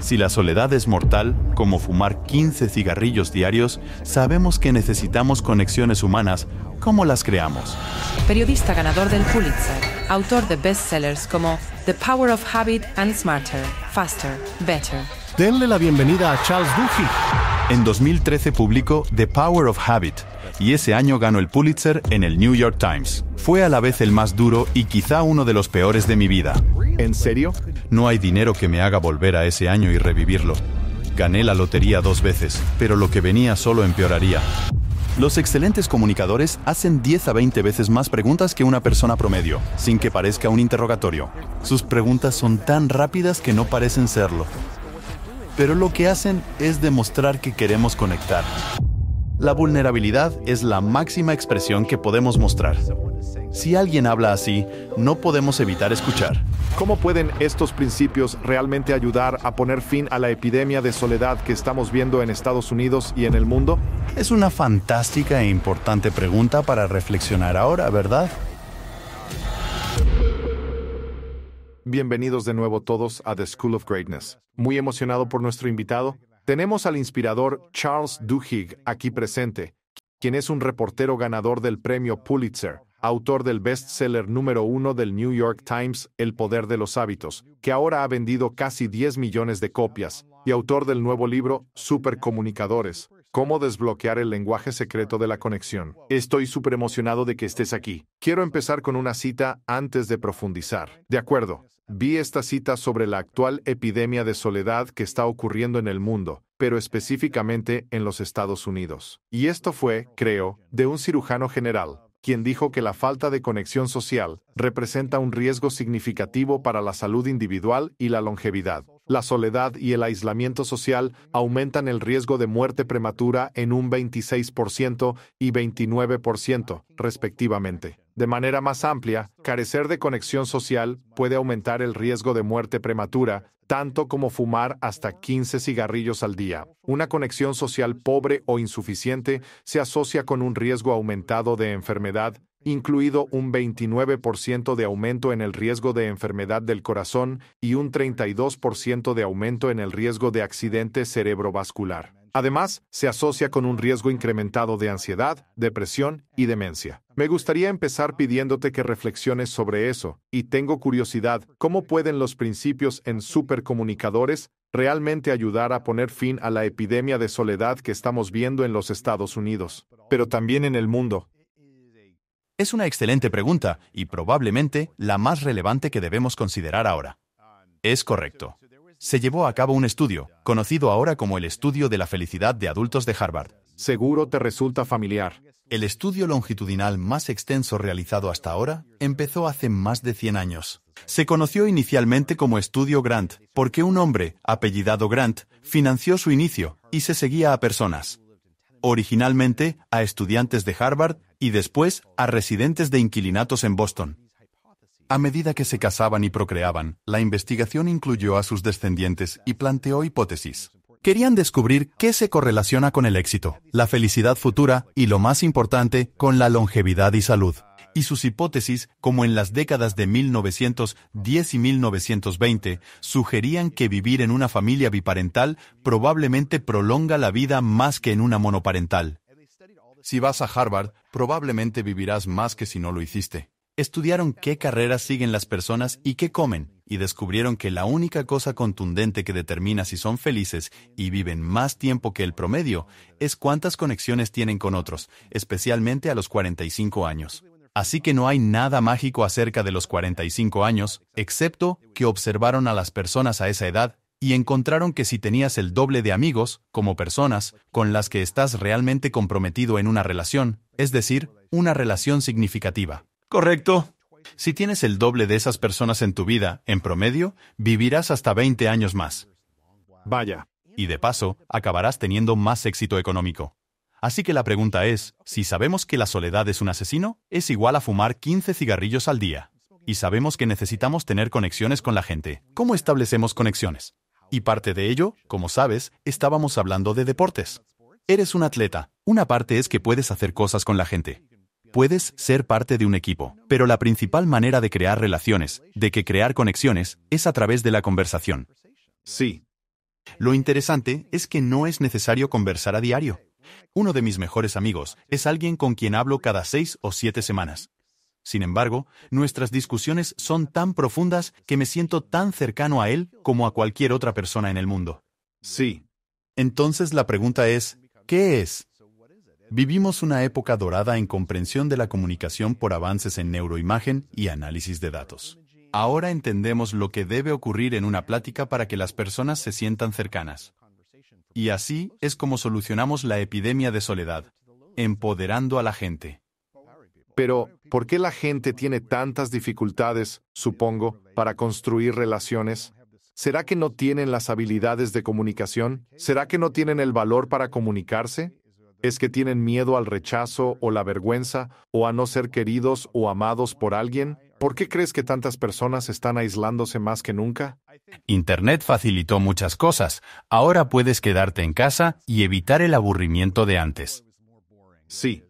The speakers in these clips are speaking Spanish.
Si la soledad es mortal, como fumar 15 cigarrillos diarios, sabemos que necesitamos conexiones humanas. ¿Cómo las creamos? Periodista ganador del Pulitzer, autor de bestsellers como The Power of Habit and Smarter, Faster, Better. Denle la bienvenida a Charles Duhigg. En 2013 publicó The Power of Habit, y ese año ganó el Pulitzer en el New York Times. Fue a la vez el más duro y quizá uno de los peores de mi vida. ¿En serio? No hay dinero que me haga volver a ese año y revivirlo. Gané la lotería dos veces, pero lo que venía solo empeoraría. Los excelentes comunicadores hacen 10 a 20 veces más preguntas que una persona promedio, sin que parezca un interrogatorio. Sus preguntas son tan rápidas que no parecen serlo. Pero lo que hacen es demostrar que queremos conectar. La vulnerabilidad es la máxima expresión que podemos mostrar. Si alguien habla así, no podemos evitar escuchar. ¿Cómo pueden estos principios realmente ayudar a poner fin a la epidemia de soledad que estamos viendo en Estados Unidos y en el mundo? Es una fantástica e importante pregunta para reflexionar ahora, ¿verdad? Bienvenidos de nuevo todos a The School of Greatness. Muy emocionado por nuestro invitado, tenemos al inspirador Charles Duhigg aquí presente, quien es un reportero ganador del premio Pulitzer, autor del bestseller número uno del New York Times, El Poder de los Hábitos, que ahora ha vendido casi 10 millones de copias, y autor del nuevo libro, Supercomunicadores, Cómo desbloquear el lenguaje secreto de la conexión. Estoy súper emocionado de que estés aquí. Quiero empezar con una cita antes de profundizar. De acuerdo, Vi esta cita sobre la actual epidemia de soledad que está ocurriendo en el mundo, pero específicamente en los Estados Unidos. Y esto fue, creo, de un cirujano general, quien dijo que la falta de conexión social representa un riesgo significativo para la salud individual y la longevidad la soledad y el aislamiento social aumentan el riesgo de muerte prematura en un 26% y 29%, respectivamente. De manera más amplia, carecer de conexión social puede aumentar el riesgo de muerte prematura, tanto como fumar hasta 15 cigarrillos al día. Una conexión social pobre o insuficiente se asocia con un riesgo aumentado de enfermedad, incluido un 29% de aumento en el riesgo de enfermedad del corazón y un 32% de aumento en el riesgo de accidente cerebrovascular. Además, se asocia con un riesgo incrementado de ansiedad, depresión y demencia. Me gustaría empezar pidiéndote que reflexiones sobre eso, y tengo curiosidad, ¿cómo pueden los principios en supercomunicadores realmente ayudar a poner fin a la epidemia de soledad que estamos viendo en los Estados Unidos, pero también en el mundo? Es una excelente pregunta y probablemente la más relevante que debemos considerar ahora. Es correcto. Se llevó a cabo un estudio, conocido ahora como el Estudio de la Felicidad de Adultos de Harvard. Seguro te resulta familiar. El estudio longitudinal más extenso realizado hasta ahora empezó hace más de 100 años. Se conoció inicialmente como Estudio Grant, porque un hombre, apellidado Grant, financió su inicio y se seguía a personas, originalmente a estudiantes de Harvard y después a residentes de inquilinatos en Boston. A medida que se casaban y procreaban, la investigación incluyó a sus descendientes y planteó hipótesis. Querían descubrir qué se correlaciona con el éxito, la felicidad futura y, lo más importante, con la longevidad y salud y sus hipótesis, como en las décadas de 1910 y 1920, sugerían que vivir en una familia biparental probablemente prolonga la vida más que en una monoparental. Si vas a Harvard, probablemente vivirás más que si no lo hiciste. Estudiaron qué carreras siguen las personas y qué comen, y descubrieron que la única cosa contundente que determina si son felices y viven más tiempo que el promedio es cuántas conexiones tienen con otros, especialmente a los 45 años. Así que no hay nada mágico acerca de los 45 años, excepto que observaron a las personas a esa edad y encontraron que si tenías el doble de amigos, como personas, con las que estás realmente comprometido en una relación, es decir, una relación significativa. Correcto. Si tienes el doble de esas personas en tu vida, en promedio, vivirás hasta 20 años más. Vaya. Y de paso, acabarás teniendo más éxito económico. Así que la pregunta es, si sabemos que la soledad es un asesino, es igual a fumar 15 cigarrillos al día. Y sabemos que necesitamos tener conexiones con la gente. ¿Cómo establecemos conexiones? Y parte de ello, como sabes, estábamos hablando de deportes. Eres un atleta. Una parte es que puedes hacer cosas con la gente. Puedes ser parte de un equipo, pero la principal manera de crear relaciones, de que crear conexiones, es a través de la conversación. Sí. Lo interesante es que no es necesario conversar a diario. Uno de mis mejores amigos es alguien con quien hablo cada seis o siete semanas. Sin embargo, nuestras discusiones son tan profundas que me siento tan cercano a él como a cualquier otra persona en el mundo. Sí. Entonces la pregunta es, ¿qué es? Vivimos una época dorada en comprensión de la comunicación por avances en neuroimagen y análisis de datos. Ahora entendemos lo que debe ocurrir en una plática para que las personas se sientan cercanas. Y así es como solucionamos la epidemia de soledad, empoderando a la gente. Pero, ¿por qué la gente tiene tantas dificultades, supongo, para construir relaciones? ¿Será que no tienen las habilidades de comunicación? ¿Será que no tienen el valor para comunicarse? ¿Es que tienen miedo al rechazo o la vergüenza o a no ser queridos o amados por alguien? ¿Por qué crees que tantas personas están aislándose más que nunca? Internet facilitó muchas cosas. Ahora puedes quedarte en casa y evitar el aburrimiento de antes. Sí.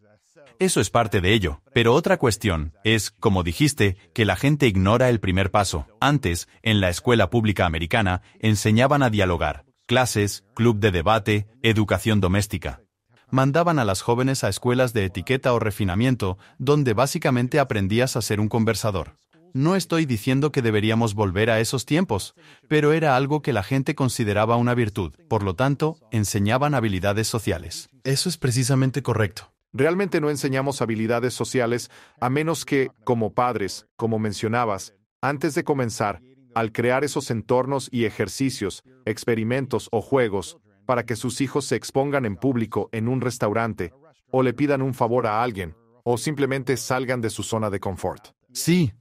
Eso es parte de ello. Pero otra cuestión es, como dijiste, que la gente ignora el primer paso. Antes, en la escuela pública americana, enseñaban a dialogar. Clases, club de debate, educación doméstica. Mandaban a las jóvenes a escuelas de etiqueta o refinamiento, donde básicamente aprendías a ser un conversador. No estoy diciendo que deberíamos volver a esos tiempos, pero era algo que la gente consideraba una virtud. Por lo tanto, enseñaban habilidades sociales. Eso es precisamente correcto. Realmente no enseñamos habilidades sociales a menos que, como padres, como mencionabas, antes de comenzar, al crear esos entornos y ejercicios, experimentos o juegos, para que sus hijos se expongan en público en un restaurante, o le pidan un favor a alguien, o simplemente salgan de su zona de confort. Sí,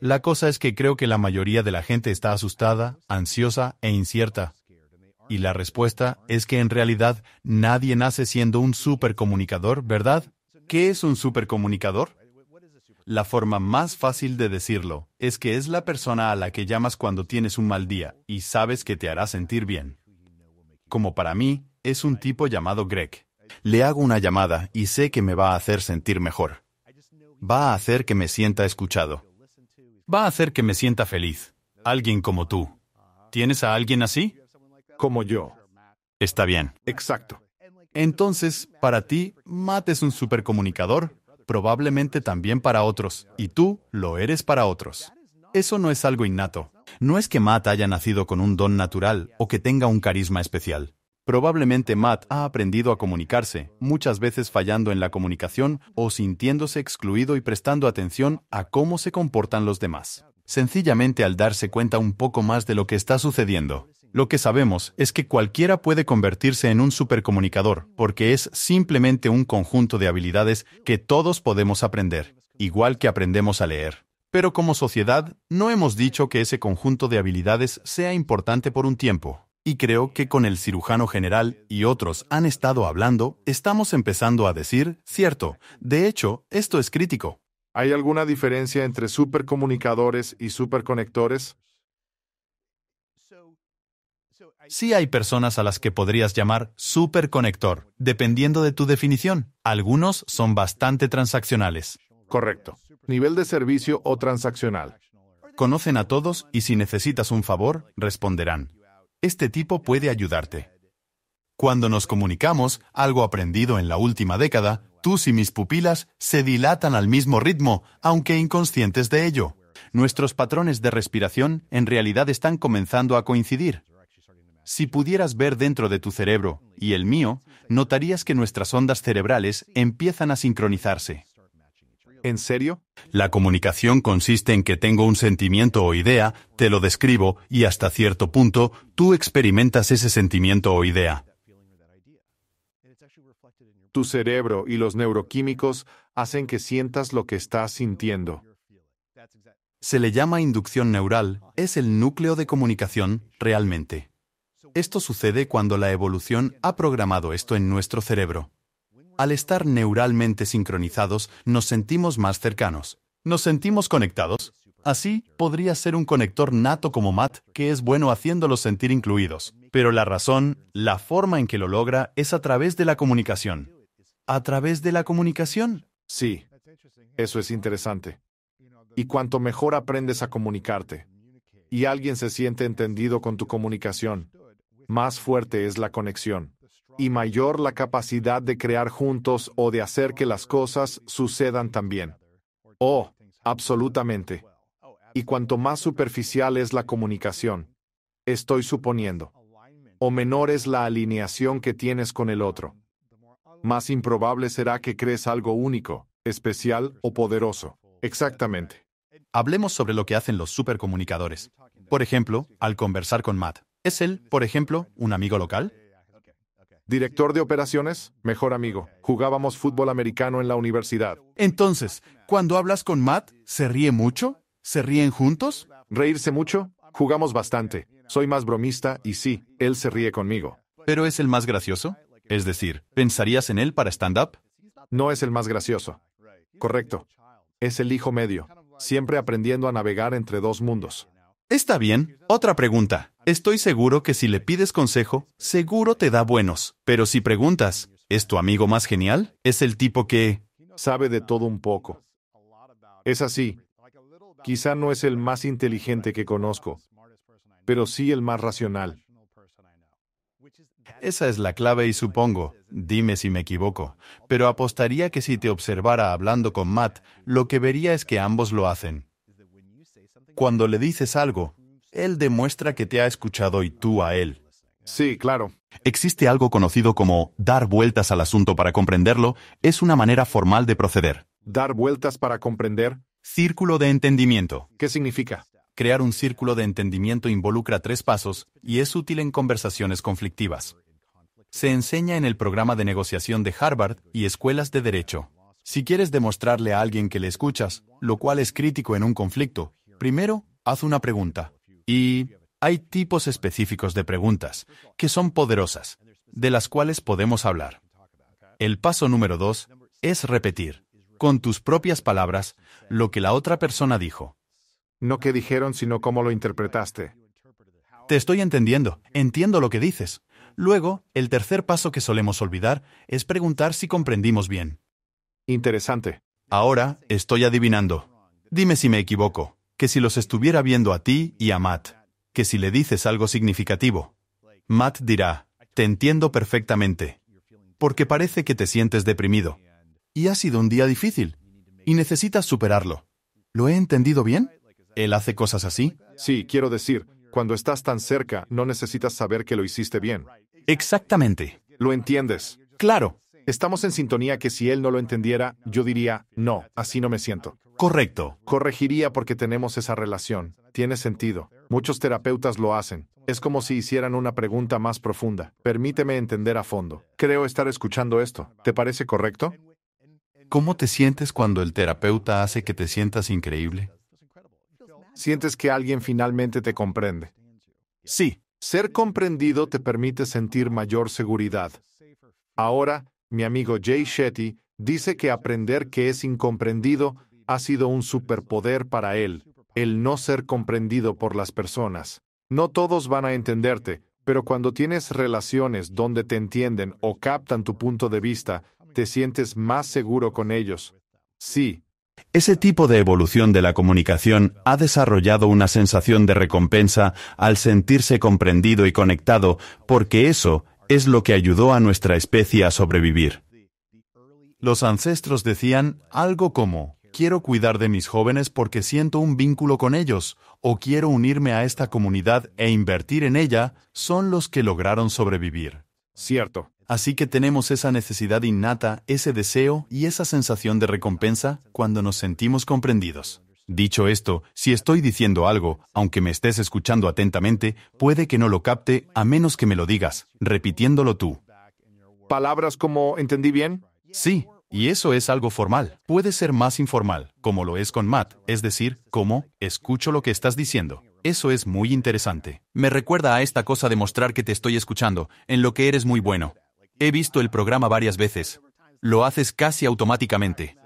la cosa es que creo que la mayoría de la gente está asustada, ansiosa e incierta. Y la respuesta es que en realidad nadie nace siendo un supercomunicador, ¿verdad? ¿Qué es un supercomunicador? La forma más fácil de decirlo es que es la persona a la que llamas cuando tienes un mal día y sabes que te hará sentir bien. Como para mí, es un tipo llamado Greg. Le hago una llamada y sé que me va a hacer sentir mejor. Va a hacer que me sienta escuchado va a hacer que me sienta feliz. Alguien como tú. ¿Tienes a alguien así? Como yo. Está bien. Exacto. Entonces, para ti, Matt es un supercomunicador, probablemente también para otros, y tú lo eres para otros. Eso no es algo innato. No es que Matt haya nacido con un don natural o que tenga un carisma especial. Probablemente Matt ha aprendido a comunicarse, muchas veces fallando en la comunicación o sintiéndose excluido y prestando atención a cómo se comportan los demás. Sencillamente al darse cuenta un poco más de lo que está sucediendo. Lo que sabemos es que cualquiera puede convertirse en un supercomunicador, porque es simplemente un conjunto de habilidades que todos podemos aprender, igual que aprendemos a leer. Pero como sociedad, no hemos dicho que ese conjunto de habilidades sea importante por un tiempo y creo que con el cirujano general y otros han estado hablando, estamos empezando a decir, cierto, de hecho, esto es crítico. ¿Hay alguna diferencia entre supercomunicadores y superconectores? Sí hay personas a las que podrías llamar superconector, dependiendo de tu definición. Algunos son bastante transaccionales. Correcto. Nivel de servicio o transaccional. Conocen a todos y si necesitas un favor, responderán este tipo puede ayudarte. Cuando nos comunicamos, algo aprendido en la última década, tus y mis pupilas se dilatan al mismo ritmo, aunque inconscientes de ello. Nuestros patrones de respiración en realidad están comenzando a coincidir. Si pudieras ver dentro de tu cerebro y el mío, notarías que nuestras ondas cerebrales empiezan a sincronizarse. ¿En serio? La comunicación consiste en que tengo un sentimiento o idea, te lo describo y hasta cierto punto tú experimentas ese sentimiento o idea. Tu cerebro y los neuroquímicos hacen que sientas lo que estás sintiendo. Se le llama inducción neural, es el núcleo de comunicación, realmente. Esto sucede cuando la evolución ha programado esto en nuestro cerebro. Al estar neuralmente sincronizados, nos sentimos más cercanos. Nos sentimos conectados. Así, podría ser un conector nato como Matt, que es bueno haciéndolos sentir incluidos. Pero la razón, la forma en que lo logra, es a través de la comunicación. ¿A través de la comunicación? Sí. Eso es interesante. Y cuanto mejor aprendes a comunicarte, y alguien se siente entendido con tu comunicación, más fuerte es la conexión y mayor la capacidad de crear juntos o de hacer que las cosas sucedan también. Oh, absolutamente. Y cuanto más superficial es la comunicación, estoy suponiendo, o menor es la alineación que tienes con el otro, más improbable será que crees algo único, especial o poderoso. Exactamente. Hablemos sobre lo que hacen los supercomunicadores. Por ejemplo, al conversar con Matt. ¿Es él, por ejemplo, un amigo local? Director de operaciones, mejor amigo. Jugábamos fútbol americano en la universidad. Entonces, cuando hablas con Matt, ¿se ríe mucho? ¿Se ríen juntos? ¿Reírse mucho? Jugamos bastante. Soy más bromista y sí, él se ríe conmigo. ¿Pero es el más gracioso? Es decir, ¿pensarías en él para stand-up? No es el más gracioso. Correcto. Es el hijo medio, siempre aprendiendo a navegar entre dos mundos. Está bien, otra pregunta. Estoy seguro que si le pides consejo, seguro te da buenos, pero si preguntas, ¿es tu amigo más genial? Es el tipo que... Sabe de todo un poco. Es así. Quizá no es el más inteligente que conozco, pero sí el más racional. Esa es la clave y supongo, dime si me equivoco, pero apostaría que si te observara hablando con Matt, lo que vería es que ambos lo hacen. Cuando le dices algo, él demuestra que te ha escuchado y tú a él. Sí, claro. Existe algo conocido como dar vueltas al asunto para comprenderlo, es una manera formal de proceder. Dar vueltas para comprender. Círculo de entendimiento. ¿Qué significa? Crear un círculo de entendimiento involucra tres pasos y es útil en conversaciones conflictivas. Se enseña en el programa de negociación de Harvard y escuelas de derecho. Si quieres demostrarle a alguien que le escuchas, lo cual es crítico en un conflicto, Primero, haz una pregunta. Y hay tipos específicos de preguntas, que son poderosas, de las cuales podemos hablar. El paso número dos es repetir, con tus propias palabras, lo que la otra persona dijo. No qué dijeron, sino cómo lo interpretaste. Te estoy entendiendo, entiendo lo que dices. Luego, el tercer paso que solemos olvidar es preguntar si comprendimos bien. Interesante. Ahora, estoy adivinando. Dime si me equivoco que si los estuviera viendo a ti y a Matt, que si le dices algo significativo, Matt dirá, te entiendo perfectamente, porque parece que te sientes deprimido. Y ha sido un día difícil, y necesitas superarlo. ¿Lo he entendido bien? ¿Él hace cosas así? Sí, quiero decir, cuando estás tan cerca, no necesitas saber que lo hiciste bien. Exactamente. ¿Lo entiendes? Claro. Estamos en sintonía que si él no lo entendiera, yo diría, no, así no me siento. Correcto. Corregiría porque tenemos esa relación. Tiene sentido. Muchos terapeutas lo hacen. Es como si hicieran una pregunta más profunda. Permíteme entender a fondo. Creo estar escuchando esto. ¿Te parece correcto? ¿Cómo te sientes cuando el terapeuta hace que te sientas increíble? Sientes que alguien finalmente te comprende. Sí, ser comprendido te permite sentir mayor seguridad. Ahora, mi amigo Jay Shetty, dice que aprender que es incomprendido ha sido un superpoder para él, el no ser comprendido por las personas. No todos van a entenderte, pero cuando tienes relaciones donde te entienden o captan tu punto de vista, te sientes más seguro con ellos. Sí. Ese tipo de evolución de la comunicación ha desarrollado una sensación de recompensa al sentirse comprendido y conectado, porque eso es lo que ayudó a nuestra especie a sobrevivir. Los ancestros decían algo como, quiero cuidar de mis jóvenes porque siento un vínculo con ellos, o quiero unirme a esta comunidad e invertir en ella, son los que lograron sobrevivir. Cierto. Así que tenemos esa necesidad innata, ese deseo y esa sensación de recompensa cuando nos sentimos comprendidos. Dicho esto, si estoy diciendo algo, aunque me estés escuchando atentamente, puede que no lo capte a menos que me lo digas, repitiéndolo tú. Palabras como ¿entendí bien? Sí, y eso es algo formal. Puede ser más informal, como lo es con Matt, es decir, como escucho lo que estás diciendo. Eso es muy interesante. Me recuerda a esta cosa de mostrar que te estoy escuchando, en lo que eres muy bueno. He visto el programa varias veces. Lo haces casi automáticamente.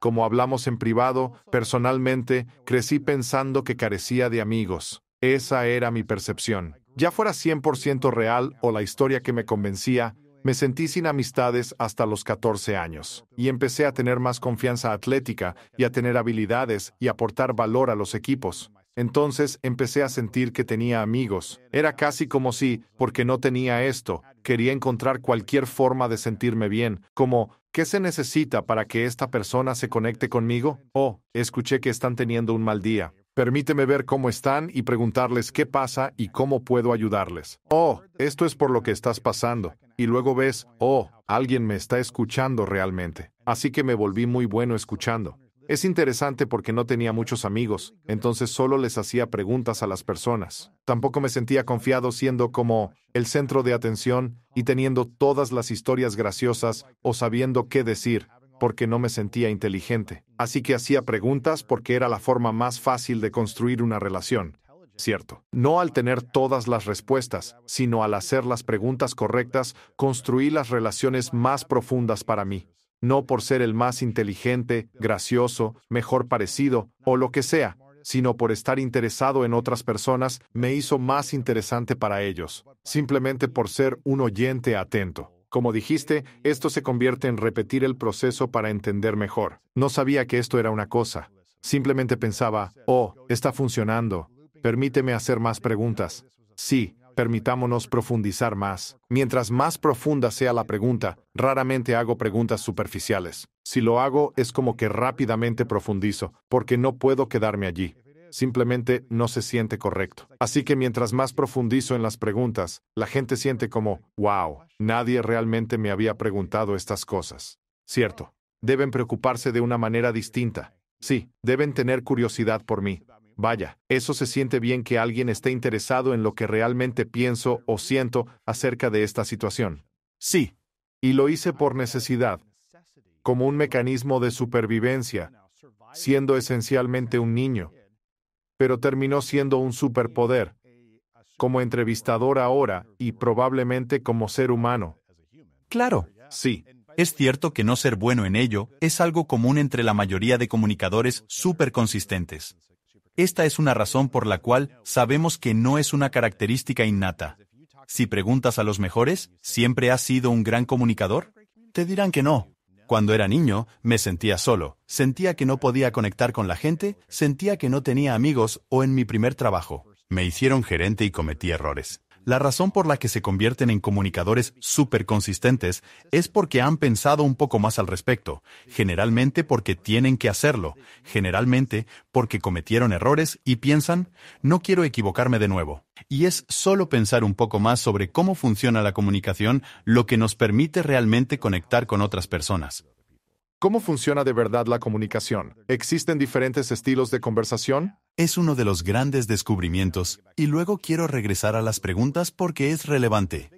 Como hablamos en privado, personalmente, crecí pensando que carecía de amigos. Esa era mi percepción. Ya fuera 100% real o la historia que me convencía, me sentí sin amistades hasta los 14 años, y empecé a tener más confianza atlética y a tener habilidades y aportar valor a los equipos. Entonces empecé a sentir que tenía amigos. Era casi como si, porque no tenía esto, quería encontrar cualquier forma de sentirme bien, como, ¿Qué se necesita para que esta persona se conecte conmigo? Oh, escuché que están teniendo un mal día. Permíteme ver cómo están y preguntarles qué pasa y cómo puedo ayudarles. Oh, esto es por lo que estás pasando. Y luego ves, oh, alguien me está escuchando realmente. Así que me volví muy bueno escuchando. Es interesante porque no tenía muchos amigos, entonces solo les hacía preguntas a las personas. Tampoco me sentía confiado siendo como el centro de atención y teniendo todas las historias graciosas o sabiendo qué decir, porque no me sentía inteligente. Así que hacía preguntas porque era la forma más fácil de construir una relación. Cierto. No al tener todas las respuestas, sino al hacer las preguntas correctas, construí las relaciones más profundas para mí no por ser el más inteligente, gracioso, mejor parecido, o lo que sea, sino por estar interesado en otras personas, me hizo más interesante para ellos, simplemente por ser un oyente atento. Como dijiste, esto se convierte en repetir el proceso para entender mejor. No sabía que esto era una cosa. Simplemente pensaba, oh, está funcionando. Permíteme hacer más preguntas. Sí, permitámonos profundizar más. Mientras más profunda sea la pregunta, raramente hago preguntas superficiales. Si lo hago es como que rápidamente profundizo, porque no puedo quedarme allí. Simplemente no se siente correcto. Así que mientras más profundizo en las preguntas, la gente siente como, wow, nadie realmente me había preguntado estas cosas. Cierto. Deben preocuparse de una manera distinta. Sí, deben tener curiosidad por mí, Vaya, eso se siente bien que alguien esté interesado en lo que realmente pienso o siento acerca de esta situación. Sí. Y lo hice por necesidad, como un mecanismo de supervivencia, siendo esencialmente un niño. Pero terminó siendo un superpoder, como entrevistador ahora y probablemente como ser humano. Claro. Sí. Es cierto que no ser bueno en ello es algo común entre la mayoría de comunicadores súper consistentes. Esta es una razón por la cual sabemos que no es una característica innata. Si preguntas a los mejores, ¿siempre has sido un gran comunicador? Te dirán que no. Cuando era niño, me sentía solo, sentía que no podía conectar con la gente, sentía que no tenía amigos o en mi primer trabajo. Me hicieron gerente y cometí errores. La razón por la que se convierten en comunicadores súper consistentes es porque han pensado un poco más al respecto, generalmente porque tienen que hacerlo, generalmente porque cometieron errores y piensan, no quiero equivocarme de nuevo. Y es solo pensar un poco más sobre cómo funciona la comunicación lo que nos permite realmente conectar con otras personas. ¿Cómo funciona de verdad la comunicación? ¿Existen diferentes estilos de conversación? es uno de los grandes descubrimientos, y luego quiero regresar a las preguntas porque es relevante.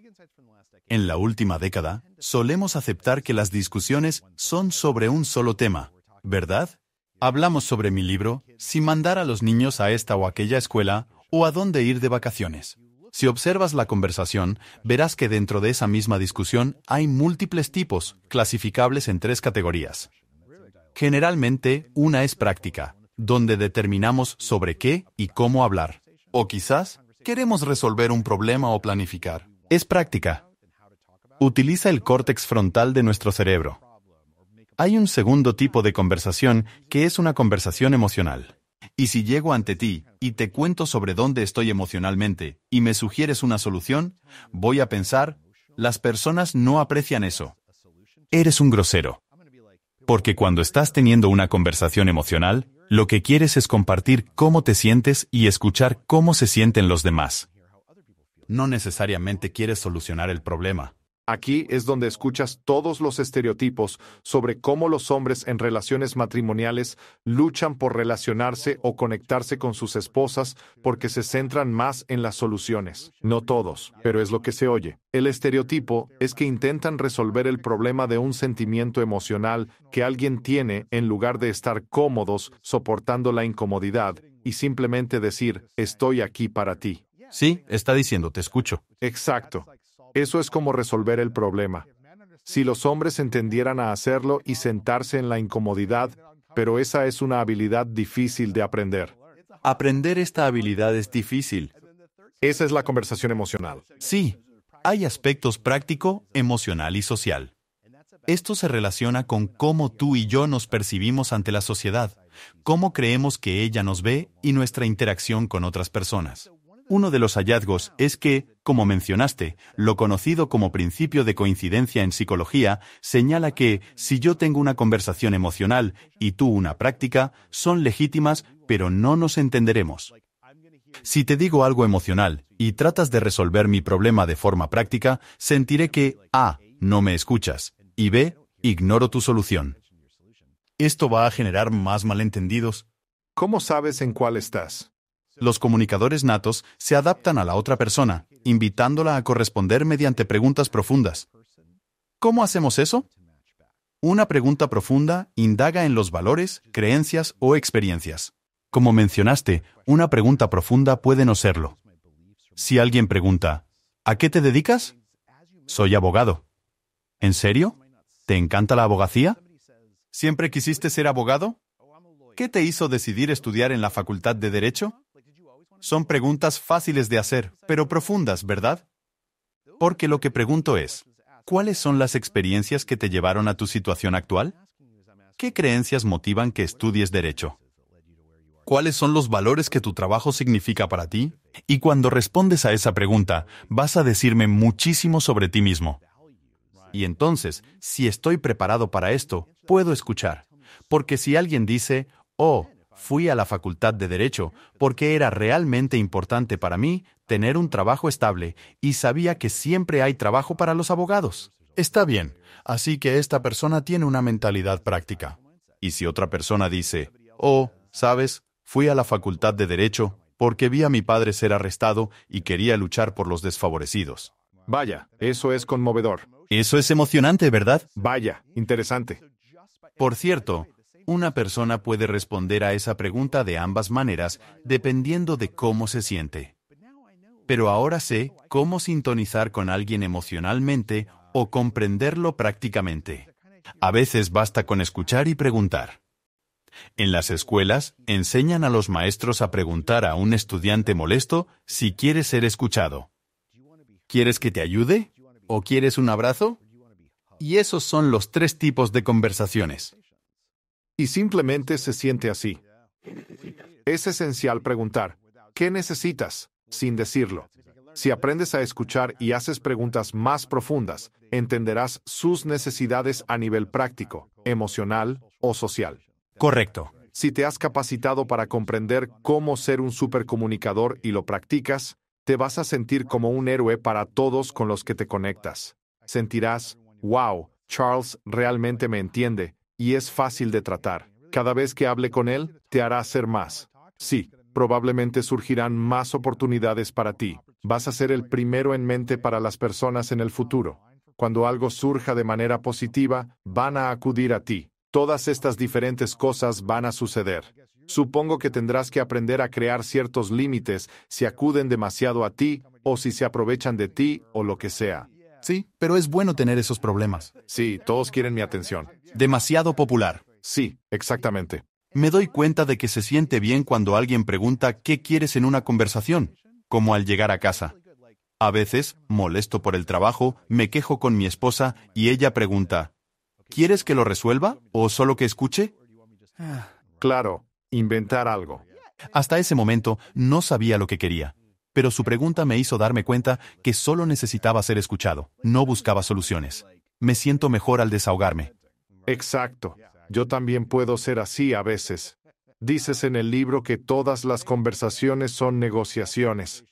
En la última década, solemos aceptar que las discusiones son sobre un solo tema, ¿verdad? Hablamos sobre mi libro, si mandar a los niños a esta o aquella escuela, o a dónde ir de vacaciones. Si observas la conversación, verás que dentro de esa misma discusión hay múltiples tipos, clasificables en tres categorías. Generalmente, una es práctica, donde determinamos sobre qué y cómo hablar. O quizás queremos resolver un problema o planificar. Es práctica. Utiliza el córtex frontal de nuestro cerebro. Hay un segundo tipo de conversación que es una conversación emocional. Y si llego ante ti y te cuento sobre dónde estoy emocionalmente y me sugieres una solución, voy a pensar, las personas no aprecian eso. Eres un grosero. Porque cuando estás teniendo una conversación emocional, lo que quieres es compartir cómo te sientes y escuchar cómo se sienten los demás. No necesariamente quieres solucionar el problema. Aquí es donde escuchas todos los estereotipos sobre cómo los hombres en relaciones matrimoniales luchan por relacionarse o conectarse con sus esposas porque se centran más en las soluciones. No todos, pero es lo que se oye. El estereotipo es que intentan resolver el problema de un sentimiento emocional que alguien tiene en lugar de estar cómodos soportando la incomodidad y simplemente decir, estoy aquí para ti. Sí, está diciendo, te escucho. Exacto. Eso es como resolver el problema. Si los hombres entendieran a hacerlo y sentarse en la incomodidad, pero esa es una habilidad difícil de aprender. Aprender esta habilidad es difícil. Esa es la conversación emocional. Sí, hay aspectos práctico, emocional y social. Esto se relaciona con cómo tú y yo nos percibimos ante la sociedad, cómo creemos que ella nos ve y nuestra interacción con otras personas. Uno de los hallazgos es que, como mencionaste, lo conocido como principio de coincidencia en psicología señala que, si yo tengo una conversación emocional y tú una práctica, son legítimas, pero no nos entenderemos. Si te digo algo emocional y tratas de resolver mi problema de forma práctica, sentiré que A. No me escuchas y B. Ignoro tu solución. Esto va a generar más malentendidos. ¿Cómo sabes en cuál estás? Los comunicadores natos se adaptan a la otra persona, invitándola a corresponder mediante preguntas profundas. ¿Cómo hacemos eso? Una pregunta profunda indaga en los valores, creencias o experiencias. Como mencionaste, una pregunta profunda puede no serlo. Si alguien pregunta, ¿a qué te dedicas? Soy abogado. ¿En serio? ¿Te encanta la abogacía? ¿Siempre quisiste ser abogado? ¿Qué te hizo decidir estudiar en la Facultad de Derecho? Son preguntas fáciles de hacer, pero profundas, ¿verdad? Porque lo que pregunto es, ¿cuáles son las experiencias que te llevaron a tu situación actual? ¿Qué creencias motivan que estudies derecho? ¿Cuáles son los valores que tu trabajo significa para ti? Y cuando respondes a esa pregunta, vas a decirme muchísimo sobre ti mismo. Y entonces, si estoy preparado para esto, puedo escuchar. Porque si alguien dice, oh, fui a la Facultad de Derecho porque era realmente importante para mí tener un trabajo estable y sabía que siempre hay trabajo para los abogados. Está bien, así que esta persona tiene una mentalidad práctica. Y si otra persona dice, oh, sabes, fui a la Facultad de Derecho porque vi a mi padre ser arrestado y quería luchar por los desfavorecidos. Vaya, eso es conmovedor. Eso es emocionante, ¿verdad? Vaya, interesante. Por cierto, una persona puede responder a esa pregunta de ambas maneras, dependiendo de cómo se siente. Pero ahora sé cómo sintonizar con alguien emocionalmente o comprenderlo prácticamente. A veces basta con escuchar y preguntar. En las escuelas enseñan a los maestros a preguntar a un estudiante molesto si quiere ser escuchado. ¿Quieres que te ayude? ¿O quieres un abrazo? Y esos son los tres tipos de conversaciones y simplemente se siente así. Es esencial preguntar, ¿qué necesitas? sin decirlo. Si aprendes a escuchar y haces preguntas más profundas, entenderás sus necesidades a nivel práctico, emocional o social. Correcto. Si te has capacitado para comprender cómo ser un supercomunicador y lo practicas, te vas a sentir como un héroe para todos con los que te conectas. Sentirás, wow, Charles realmente me entiende, y es fácil de tratar. Cada vez que hable con él, te hará ser más. Sí, probablemente surgirán más oportunidades para ti. Vas a ser el primero en mente para las personas en el futuro. Cuando algo surja de manera positiva, van a acudir a ti. Todas estas diferentes cosas van a suceder. Supongo que tendrás que aprender a crear ciertos límites si acuden demasiado a ti, o si se aprovechan de ti, o lo que sea. Sí, pero es bueno tener esos problemas. Sí, todos quieren mi atención. Demasiado popular. Sí, exactamente. Me doy cuenta de que se siente bien cuando alguien pregunta qué quieres en una conversación, como al llegar a casa. A veces, molesto por el trabajo, me quejo con mi esposa y ella pregunta, ¿quieres que lo resuelva o solo que escuche? Claro, inventar algo. Hasta ese momento no sabía lo que quería pero su pregunta me hizo darme cuenta que solo necesitaba ser escuchado, no buscaba soluciones. Me siento mejor al desahogarme. Exacto. Yo también puedo ser así a veces. Dices en el libro que todas las conversaciones son negociaciones.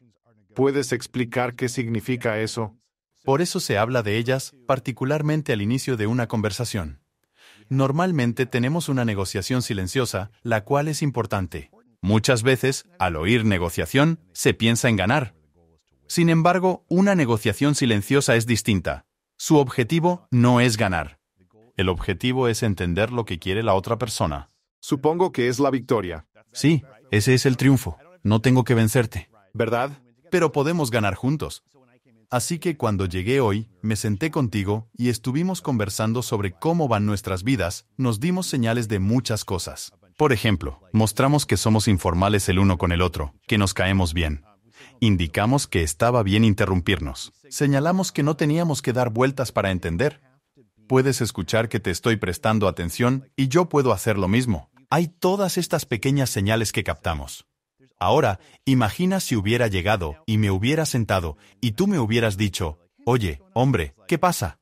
¿Puedes explicar qué significa eso? Por eso se habla de ellas, particularmente al inicio de una conversación. Normalmente tenemos una negociación silenciosa, la cual es importante. Muchas veces, al oír negociación, se piensa en ganar. Sin embargo, una negociación silenciosa es distinta. Su objetivo no es ganar. El objetivo es entender lo que quiere la otra persona. Supongo que es la victoria. Sí, ese es el triunfo. No tengo que vencerte. ¿Verdad? Pero podemos ganar juntos. Así que cuando llegué hoy, me senté contigo y estuvimos conversando sobre cómo van nuestras vidas, nos dimos señales de muchas cosas. Por ejemplo, mostramos que somos informales el uno con el otro, que nos caemos bien. Indicamos que estaba bien interrumpirnos. Señalamos que no teníamos que dar vueltas para entender. Puedes escuchar que te estoy prestando atención y yo puedo hacer lo mismo. Hay todas estas pequeñas señales que captamos. Ahora, imagina si hubiera llegado y me hubiera sentado y tú me hubieras dicho, oye, hombre, ¿qué pasa?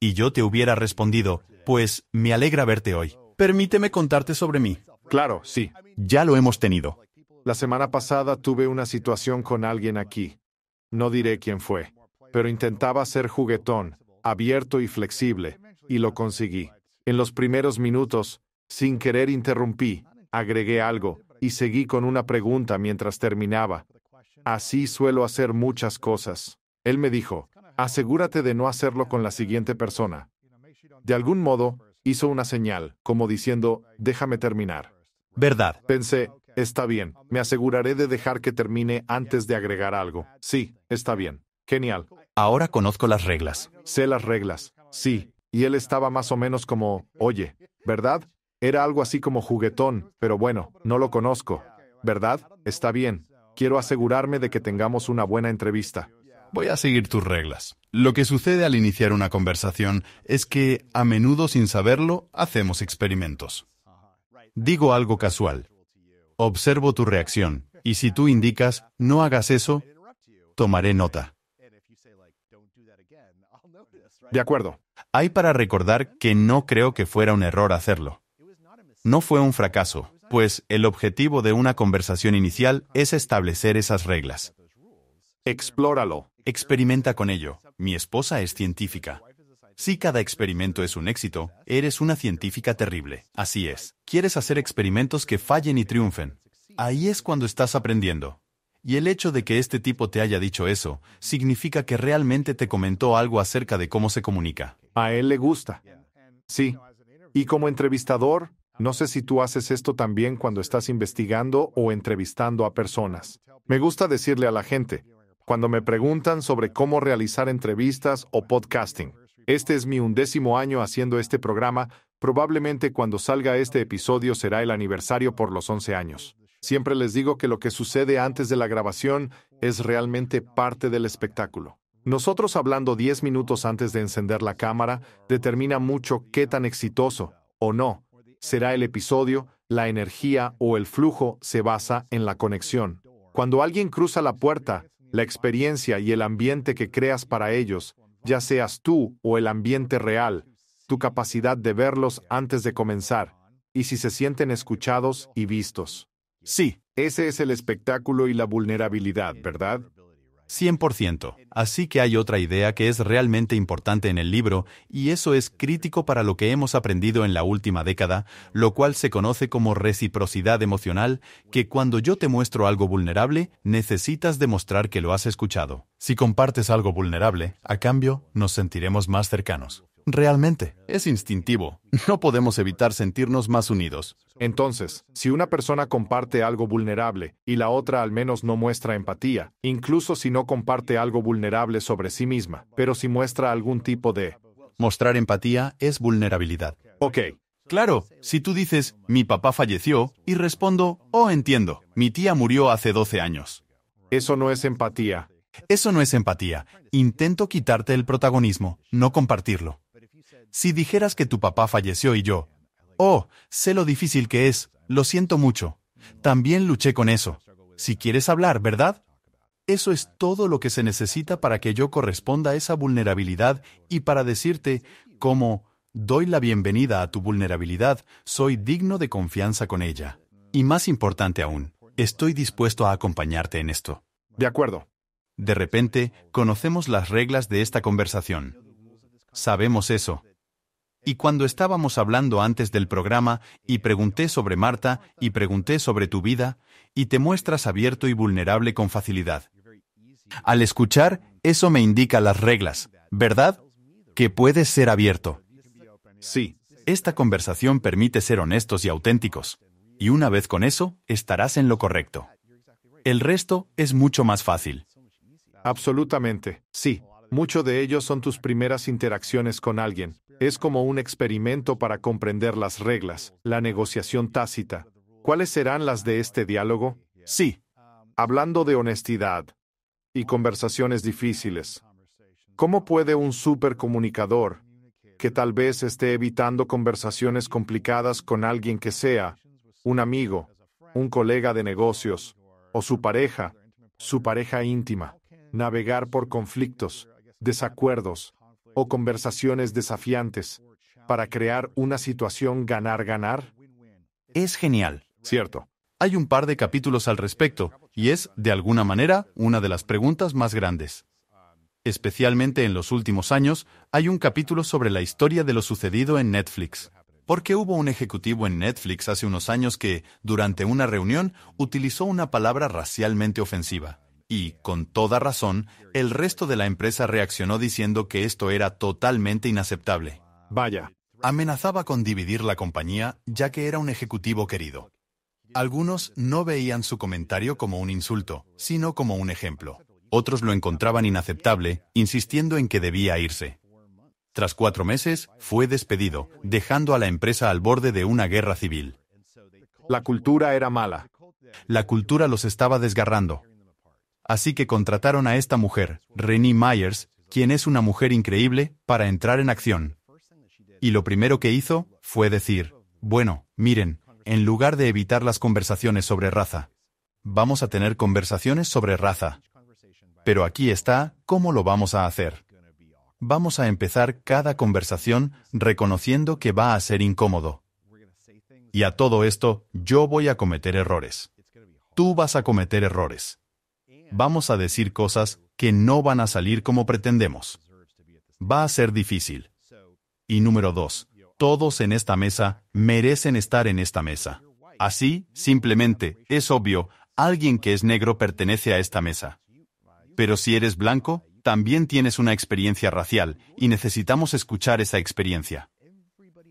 Y yo te hubiera respondido, pues, me alegra verte hoy. Permíteme contarte sobre mí. Claro, sí. Ya lo hemos tenido. La semana pasada tuve una situación con alguien aquí. No diré quién fue, pero intentaba ser juguetón, abierto y flexible, y lo conseguí. En los primeros minutos, sin querer interrumpí, agregué algo, y seguí con una pregunta mientras terminaba. Así suelo hacer muchas cosas. Él me dijo, asegúrate de no hacerlo con la siguiente persona. De algún modo, hizo una señal, como diciendo, déjame terminar. Verdad. Pensé, está bien, me aseguraré de dejar que termine antes de agregar algo. Sí, está bien. Genial. Ahora conozco las reglas. Sé las reglas. Sí. Y él estaba más o menos como, oye, ¿verdad? Era algo así como juguetón, pero bueno, no lo conozco. ¿Verdad? Está bien. Quiero asegurarme de que tengamos una buena entrevista. Voy a seguir tus reglas. Lo que sucede al iniciar una conversación es que, a menudo sin saberlo, hacemos experimentos digo algo casual. Observo tu reacción, y si tú indicas, no hagas eso, tomaré nota. De acuerdo. Hay para recordar que no creo que fuera un error hacerlo. No fue un fracaso, pues el objetivo de una conversación inicial es establecer esas reglas. Explóralo. Experimenta con ello. Mi esposa es científica. Si cada experimento es un éxito, eres una científica terrible. Así es. Quieres hacer experimentos que fallen y triunfen. Ahí es cuando estás aprendiendo. Y el hecho de que este tipo te haya dicho eso, significa que realmente te comentó algo acerca de cómo se comunica. A él le gusta. Sí. Y como entrevistador, no sé si tú haces esto también cuando estás investigando o entrevistando a personas. Me gusta decirle a la gente, cuando me preguntan sobre cómo realizar entrevistas o podcasting, este es mi undécimo año haciendo este programa, probablemente cuando salga este episodio será el aniversario por los 11 años. Siempre les digo que lo que sucede antes de la grabación es realmente parte del espectáculo. Nosotros hablando 10 minutos antes de encender la cámara determina mucho qué tan exitoso o no será el episodio, la energía o el flujo se basa en la conexión. Cuando alguien cruza la puerta, la experiencia y el ambiente que creas para ellos ya seas tú o el ambiente real, tu capacidad de verlos antes de comenzar, y si se sienten escuchados y vistos. Sí, ese es el espectáculo y la vulnerabilidad, ¿verdad? 100%. Así que hay otra idea que es realmente importante en el libro, y eso es crítico para lo que hemos aprendido en la última década, lo cual se conoce como reciprocidad emocional, que cuando yo te muestro algo vulnerable, necesitas demostrar que lo has escuchado. Si compartes algo vulnerable, a cambio, nos sentiremos más cercanos. Realmente. Es instintivo. No podemos evitar sentirnos más unidos. Entonces, si una persona comparte algo vulnerable y la otra al menos no muestra empatía, incluso si no comparte algo vulnerable sobre sí misma, pero si muestra algún tipo de... Mostrar empatía es vulnerabilidad. Ok. Claro, si tú dices, mi papá falleció, y respondo, oh entiendo, mi tía murió hace 12 años. Eso no es empatía. Eso no es empatía. Intento quitarte el protagonismo, no compartirlo. Si dijeras que tu papá falleció y yo, oh, sé lo difícil que es, lo siento mucho. También luché con eso. Si quieres hablar, ¿verdad? Eso es todo lo que se necesita para que yo corresponda a esa vulnerabilidad y para decirte cómo doy la bienvenida a tu vulnerabilidad, soy digno de confianza con ella. Y más importante aún, estoy dispuesto a acompañarte en esto. De acuerdo. De repente, conocemos las reglas de esta conversación. Sabemos eso, y cuando estábamos hablando antes del programa, y pregunté sobre Marta, y pregunté sobre tu vida, y te muestras abierto y vulnerable con facilidad. Al escuchar, eso me indica las reglas, ¿verdad? Que puedes ser abierto. Sí, esta conversación permite ser honestos y auténticos. Y una vez con eso, estarás en lo correcto. El resto es mucho más fácil. Absolutamente, sí. Mucho de ellos son tus primeras interacciones con alguien, es como un experimento para comprender las reglas, la negociación tácita. ¿Cuáles serán las de este diálogo? Sí. Hablando de honestidad y conversaciones difíciles. ¿Cómo puede un supercomunicador, que tal vez esté evitando conversaciones complicadas con alguien que sea, un amigo, un colega de negocios, o su pareja, su pareja íntima, navegar por conflictos, desacuerdos, conversaciones desafiantes para crear una situación ganar-ganar? Es genial. Cierto. Hay un par de capítulos al respecto, y es, de alguna manera, una de las preguntas más grandes. Especialmente en los últimos años, hay un capítulo sobre la historia de lo sucedido en Netflix. Porque hubo un ejecutivo en Netflix hace unos años que, durante una reunión, utilizó una palabra racialmente ofensiva y, con toda razón, el resto de la empresa reaccionó diciendo que esto era totalmente inaceptable. Vaya. Amenazaba con dividir la compañía, ya que era un ejecutivo querido. Algunos no veían su comentario como un insulto, sino como un ejemplo. Otros lo encontraban inaceptable, insistiendo en que debía irse. Tras cuatro meses, fue despedido, dejando a la empresa al borde de una guerra civil. La cultura era mala. La cultura los estaba desgarrando. Así que contrataron a esta mujer, Renee Myers, quien es una mujer increíble, para entrar en acción. Y lo primero que hizo fue decir, bueno, miren, en lugar de evitar las conversaciones sobre raza, vamos a tener conversaciones sobre raza. Pero aquí está, ¿cómo lo vamos a hacer? Vamos a empezar cada conversación reconociendo que va a ser incómodo. Y a todo esto, yo voy a cometer errores. Tú vas a cometer errores vamos a decir cosas que no van a salir como pretendemos. Va a ser difícil. Y número dos, todos en esta mesa merecen estar en esta mesa. Así, simplemente, es obvio, alguien que es negro pertenece a esta mesa. Pero si eres blanco, también tienes una experiencia racial y necesitamos escuchar esa experiencia.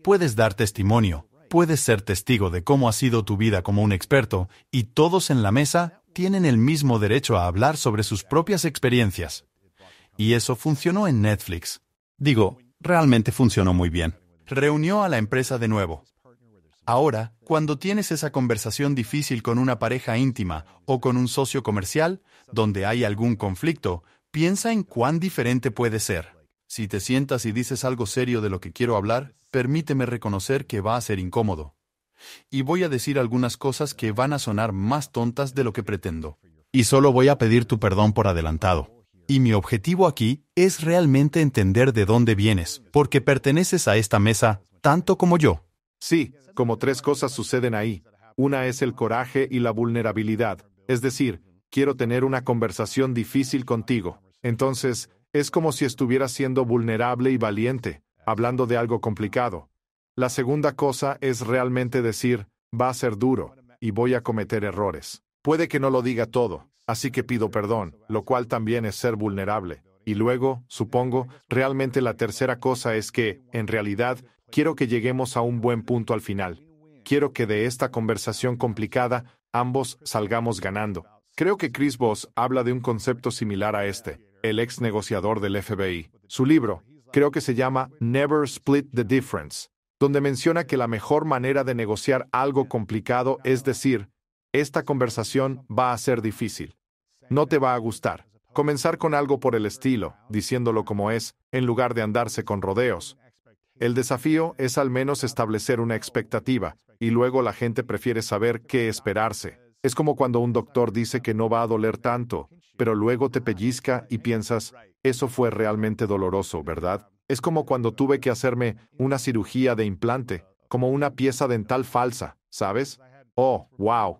Puedes dar testimonio, puedes ser testigo de cómo ha sido tu vida como un experto y todos en la mesa tienen el mismo derecho a hablar sobre sus propias experiencias. Y eso funcionó en Netflix. Digo, realmente funcionó muy bien. Reunió a la empresa de nuevo. Ahora, cuando tienes esa conversación difícil con una pareja íntima o con un socio comercial, donde hay algún conflicto, piensa en cuán diferente puede ser. Si te sientas y dices algo serio de lo que quiero hablar, permíteme reconocer que va a ser incómodo. Y voy a decir algunas cosas que van a sonar más tontas de lo que pretendo. Y solo voy a pedir tu perdón por adelantado. Y mi objetivo aquí es realmente entender de dónde vienes, porque perteneces a esta mesa, tanto como yo. Sí, como tres cosas suceden ahí. Una es el coraje y la vulnerabilidad, es decir, quiero tener una conversación difícil contigo. Entonces, es como si estuviera siendo vulnerable y valiente, hablando de algo complicado, la segunda cosa es realmente decir, va a ser duro, y voy a cometer errores. Puede que no lo diga todo, así que pido perdón, lo cual también es ser vulnerable. Y luego, supongo, realmente la tercera cosa es que, en realidad, quiero que lleguemos a un buen punto al final. Quiero que de esta conversación complicada, ambos salgamos ganando. Creo que Chris Voss habla de un concepto similar a este, el ex negociador del FBI. Su libro, creo que se llama Never Split the Difference, donde menciona que la mejor manera de negociar algo complicado es decir, esta conversación va a ser difícil. No te va a gustar. Comenzar con algo por el estilo, diciéndolo como es, en lugar de andarse con rodeos. El desafío es al menos establecer una expectativa, y luego la gente prefiere saber qué esperarse. Es como cuando un doctor dice que no va a doler tanto, pero luego te pellizca y piensas, eso fue realmente doloroso, ¿verdad? Es como cuando tuve que hacerme una cirugía de implante, como una pieza dental falsa, ¿sabes? Oh, wow.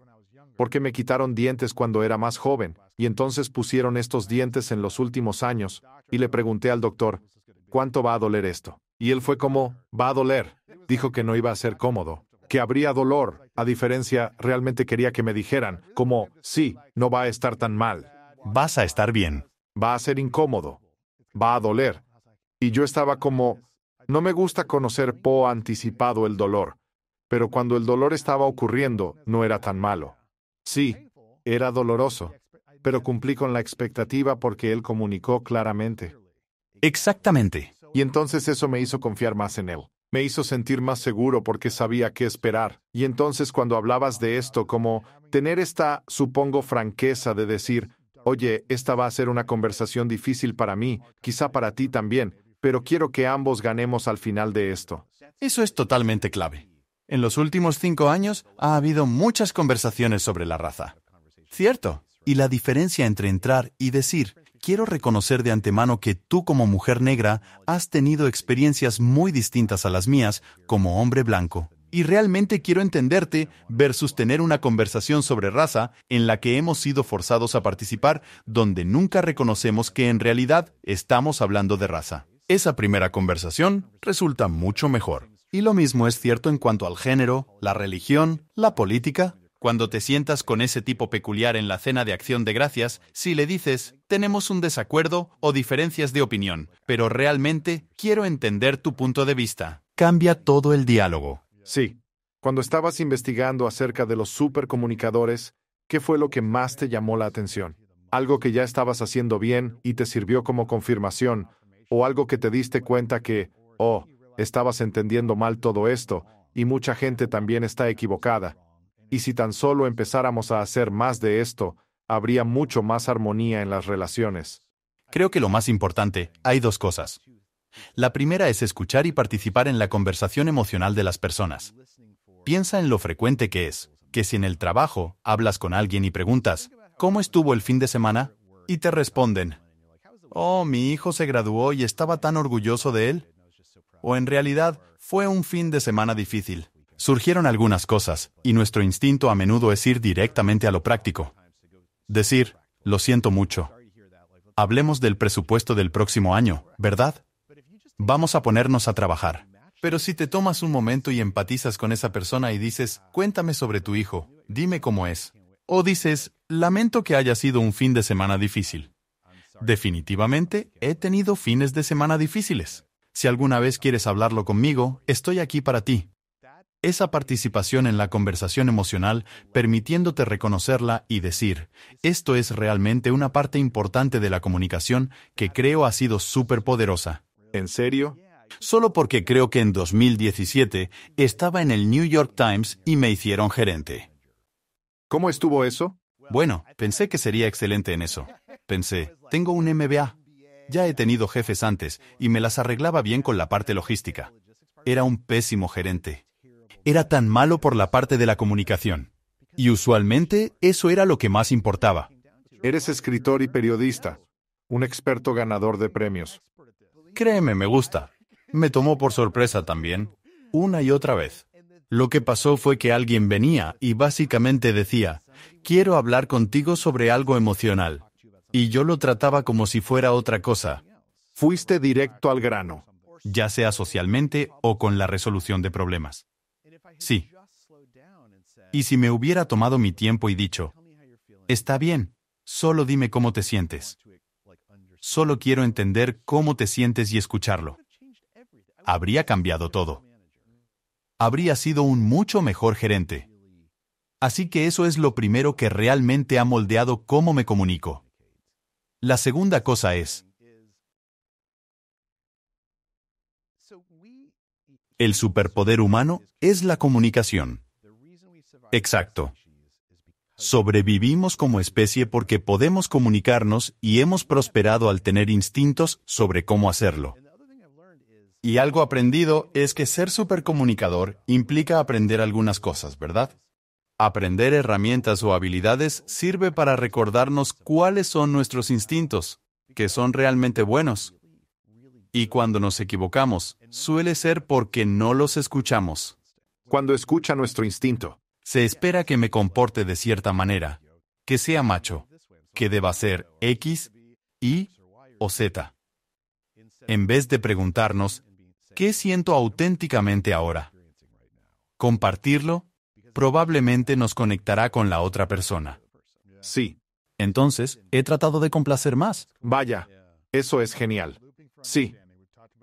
Porque me quitaron dientes cuando era más joven, y entonces pusieron estos dientes en los últimos años, y le pregunté al doctor, ¿cuánto va a doler esto? Y él fue como, va a doler. Dijo que no iba a ser cómodo, que habría dolor. A diferencia, realmente quería que me dijeran, como, sí, no va a estar tan mal. Vas a estar bien. Va a ser incómodo. Va a doler. Y yo estaba como, no me gusta conocer po anticipado el dolor, pero cuando el dolor estaba ocurriendo, no era tan malo. Sí, era doloroso, pero cumplí con la expectativa porque él comunicó claramente. Exactamente. Y entonces eso me hizo confiar más en él. Me hizo sentir más seguro porque sabía qué esperar. Y entonces cuando hablabas de esto, como tener esta, supongo, franqueza de decir, oye, esta va a ser una conversación difícil para mí, quizá para ti también, pero quiero que ambos ganemos al final de esto. Eso es totalmente clave. En los últimos cinco años ha habido muchas conversaciones sobre la raza. Cierto. Y la diferencia entre entrar y decir, quiero reconocer de antemano que tú como mujer negra has tenido experiencias muy distintas a las mías como hombre blanco. Y realmente quiero entenderte versus tener una conversación sobre raza en la que hemos sido forzados a participar donde nunca reconocemos que en realidad estamos hablando de raza esa primera conversación resulta mucho mejor. Y lo mismo es cierto en cuanto al género, la religión, la política. Cuando te sientas con ese tipo peculiar en la cena de acción de gracias, si le dices, tenemos un desacuerdo o diferencias de opinión, pero realmente quiero entender tu punto de vista, cambia todo el diálogo. Sí. Cuando estabas investigando acerca de los supercomunicadores, ¿qué fue lo que más te llamó la atención? Algo que ya estabas haciendo bien y te sirvió como confirmación, o algo que te diste cuenta que, oh, estabas entendiendo mal todo esto, y mucha gente también está equivocada. Y si tan solo empezáramos a hacer más de esto, habría mucho más armonía en las relaciones. Creo que lo más importante, hay dos cosas. La primera es escuchar y participar en la conversación emocional de las personas. Piensa en lo frecuente que es, que si en el trabajo hablas con alguien y preguntas, ¿cómo estuvo el fin de semana? Y te responden, oh, mi hijo se graduó y estaba tan orgulloso de él. O en realidad, fue un fin de semana difícil. Surgieron algunas cosas, y nuestro instinto a menudo es ir directamente a lo práctico. Decir, lo siento mucho. Hablemos del presupuesto del próximo año, ¿verdad? Vamos a ponernos a trabajar. Pero si te tomas un momento y empatizas con esa persona y dices, cuéntame sobre tu hijo, dime cómo es. O dices, lamento que haya sido un fin de semana difícil. Definitivamente he tenido fines de semana difíciles. Si alguna vez quieres hablarlo conmigo, estoy aquí para ti. Esa participación en la conversación emocional, permitiéndote reconocerla y decir, esto es realmente una parte importante de la comunicación que creo ha sido súper poderosa. ¿En serio? Solo porque creo que en 2017 estaba en el New York Times y me hicieron gerente. ¿Cómo estuvo eso? Bueno, pensé que sería excelente en eso. Pensé, tengo un MBA. Ya he tenido jefes antes y me las arreglaba bien con la parte logística. Era un pésimo gerente. Era tan malo por la parte de la comunicación. Y usualmente eso era lo que más importaba. Eres escritor y periodista, un experto ganador de premios. Créeme, me gusta. Me tomó por sorpresa también, una y otra vez. Lo que pasó fue que alguien venía y básicamente decía, quiero hablar contigo sobre algo emocional y yo lo trataba como si fuera otra cosa. Fuiste directo al grano. Ya sea socialmente o con la resolución de problemas. Sí. Y si me hubiera tomado mi tiempo y dicho, está bien, solo dime cómo te sientes. Solo quiero entender cómo te sientes y escucharlo. Habría cambiado todo. Habría sido un mucho mejor gerente. Así que eso es lo primero que realmente ha moldeado cómo me comunico. La segunda cosa es, el superpoder humano es la comunicación. Exacto. Sobrevivimos como especie porque podemos comunicarnos y hemos prosperado al tener instintos sobre cómo hacerlo. Y algo aprendido es que ser supercomunicador implica aprender algunas cosas, ¿verdad? Aprender herramientas o habilidades sirve para recordarnos cuáles son nuestros instintos, que son realmente buenos. Y cuando nos equivocamos, suele ser porque no los escuchamos. Cuando escucha nuestro instinto. Se espera que me comporte de cierta manera, que sea macho, que deba ser X, Y o Z. En vez de preguntarnos, ¿qué siento auténticamente ahora? Compartirlo probablemente nos conectará con la otra persona. Sí. Entonces, he tratado de complacer más. Vaya, eso es genial. Sí.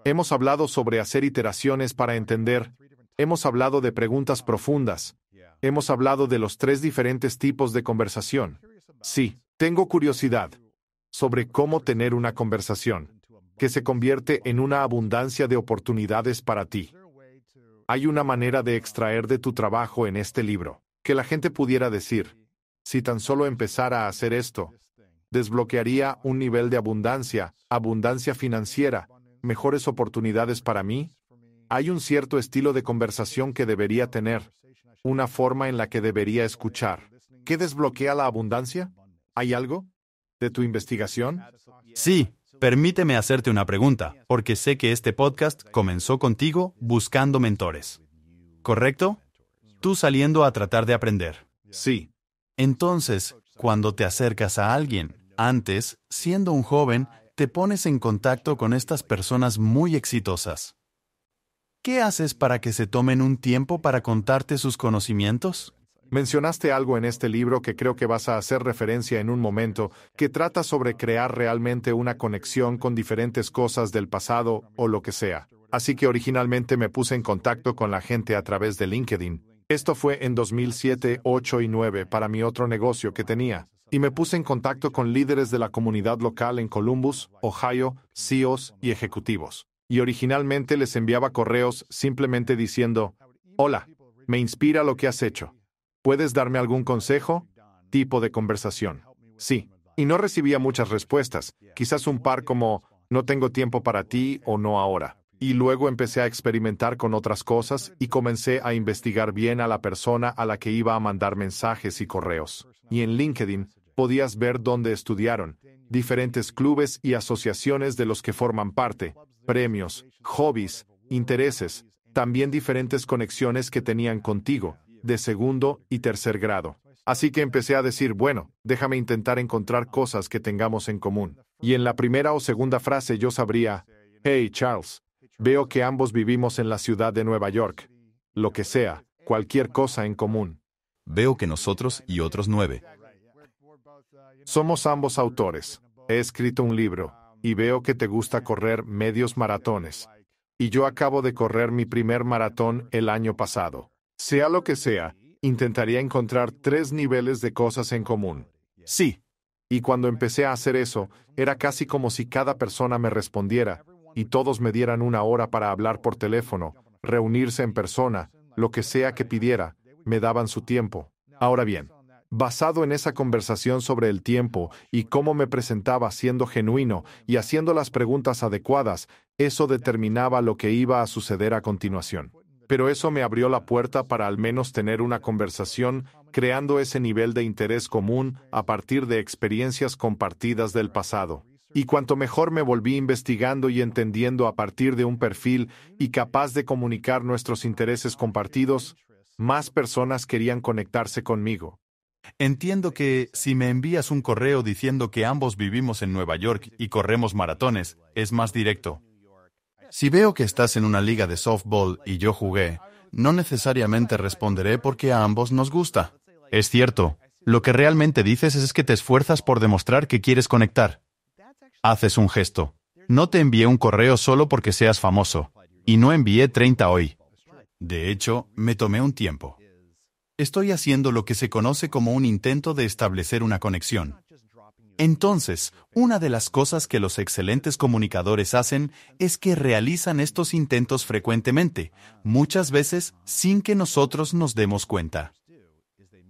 Hemos hablado sobre hacer iteraciones para entender, hemos hablado de preguntas profundas, hemos hablado de los tres diferentes tipos de conversación. Sí, tengo curiosidad sobre cómo tener una conversación que se convierte en una abundancia de oportunidades para ti. Hay una manera de extraer de tu trabajo en este libro, que la gente pudiera decir, si tan solo empezara a hacer esto, desbloquearía un nivel de abundancia, abundancia financiera, mejores oportunidades para mí. Hay un cierto estilo de conversación que debería tener, una forma en la que debería escuchar. ¿Qué desbloquea la abundancia? ¿Hay algo? ¿De tu investigación? Sí, Permíteme hacerte una pregunta, porque sé que este podcast comenzó contigo buscando mentores. ¿Correcto? Tú saliendo a tratar de aprender. Sí. Entonces, cuando te acercas a alguien, antes, siendo un joven, te pones en contacto con estas personas muy exitosas. ¿Qué haces para que se tomen un tiempo para contarte sus conocimientos? Mencionaste algo en este libro que creo que vas a hacer referencia en un momento, que trata sobre crear realmente una conexión con diferentes cosas del pasado o lo que sea. Así que originalmente me puse en contacto con la gente a través de LinkedIn. Esto fue en 2007, 8 y 9 para mi otro negocio que tenía. Y me puse en contacto con líderes de la comunidad local en Columbus, Ohio, CEOs y ejecutivos. Y originalmente les enviaba correos simplemente diciendo, hola, me inspira lo que has hecho ¿Puedes darme algún consejo? Tipo de conversación. Sí. Y no recibía muchas respuestas, quizás un par como, no tengo tiempo para ti o no ahora. Y luego empecé a experimentar con otras cosas y comencé a investigar bien a la persona a la que iba a mandar mensajes y correos. Y en LinkedIn podías ver dónde estudiaron, diferentes clubes y asociaciones de los que forman parte, premios, hobbies, intereses, también diferentes conexiones que tenían contigo, de segundo y tercer grado. Así que empecé a decir, bueno, déjame intentar encontrar cosas que tengamos en común. Y en la primera o segunda frase yo sabría, hey Charles, veo que ambos vivimos en la ciudad de Nueva York. Lo que sea, cualquier cosa en común. Veo que nosotros y otros nueve. Somos ambos autores. He escrito un libro, y veo que te gusta correr medios maratones. Y yo acabo de correr mi primer maratón el año pasado. Sea lo que sea, intentaría encontrar tres niveles de cosas en común. Sí. Y cuando empecé a hacer eso, era casi como si cada persona me respondiera, y todos me dieran una hora para hablar por teléfono, reunirse en persona, lo que sea que pidiera, me daban su tiempo. Ahora bien, basado en esa conversación sobre el tiempo y cómo me presentaba siendo genuino y haciendo las preguntas adecuadas, eso determinaba lo que iba a suceder a continuación pero eso me abrió la puerta para al menos tener una conversación, creando ese nivel de interés común a partir de experiencias compartidas del pasado. Y cuanto mejor me volví investigando y entendiendo a partir de un perfil y capaz de comunicar nuestros intereses compartidos, más personas querían conectarse conmigo. Entiendo que si me envías un correo diciendo que ambos vivimos en Nueva York y corremos maratones, es más directo. Si veo que estás en una liga de softball y yo jugué, no necesariamente responderé porque a ambos nos gusta. Es cierto, lo que realmente dices es que te esfuerzas por demostrar que quieres conectar. Haces un gesto. No te envié un correo solo porque seas famoso. Y no envié 30 hoy. De hecho, me tomé un tiempo. Estoy haciendo lo que se conoce como un intento de establecer una conexión. Entonces, una de las cosas que los excelentes comunicadores hacen es que realizan estos intentos frecuentemente, muchas veces sin que nosotros nos demos cuenta.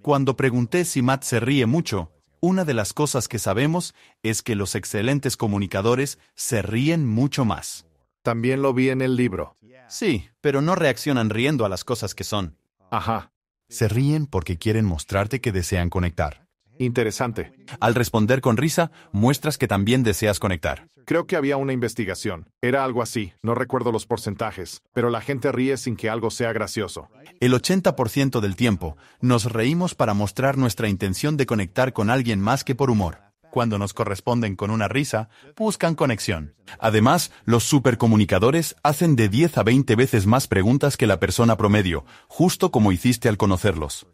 Cuando pregunté si Matt se ríe mucho, una de las cosas que sabemos es que los excelentes comunicadores se ríen mucho más. También lo vi en el libro. Sí, pero no reaccionan riendo a las cosas que son. Ajá. Se ríen porque quieren mostrarte que desean conectar. Interesante. Al responder con risa, muestras que también deseas conectar. Creo que había una investigación. Era algo así, no recuerdo los porcentajes, pero la gente ríe sin que algo sea gracioso. El 80% del tiempo, nos reímos para mostrar nuestra intención de conectar con alguien más que por humor. Cuando nos corresponden con una risa, buscan conexión. Además, los supercomunicadores hacen de 10 a 20 veces más preguntas que la persona promedio, justo como hiciste al conocerlos.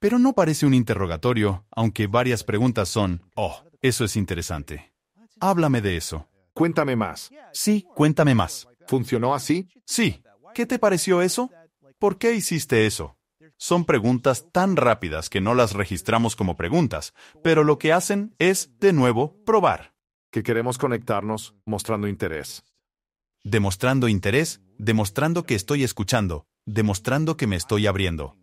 Pero no parece un interrogatorio, aunque varias preguntas son, oh, eso es interesante. Háblame de eso. Cuéntame más. Sí, cuéntame más. ¿Funcionó así? Sí. ¿Qué te pareció eso? ¿Por qué hiciste eso? Son preguntas tan rápidas que no las registramos como preguntas, pero lo que hacen es, de nuevo, probar. Que queremos conectarnos mostrando interés. Demostrando interés, demostrando que estoy escuchando, demostrando que me estoy abriendo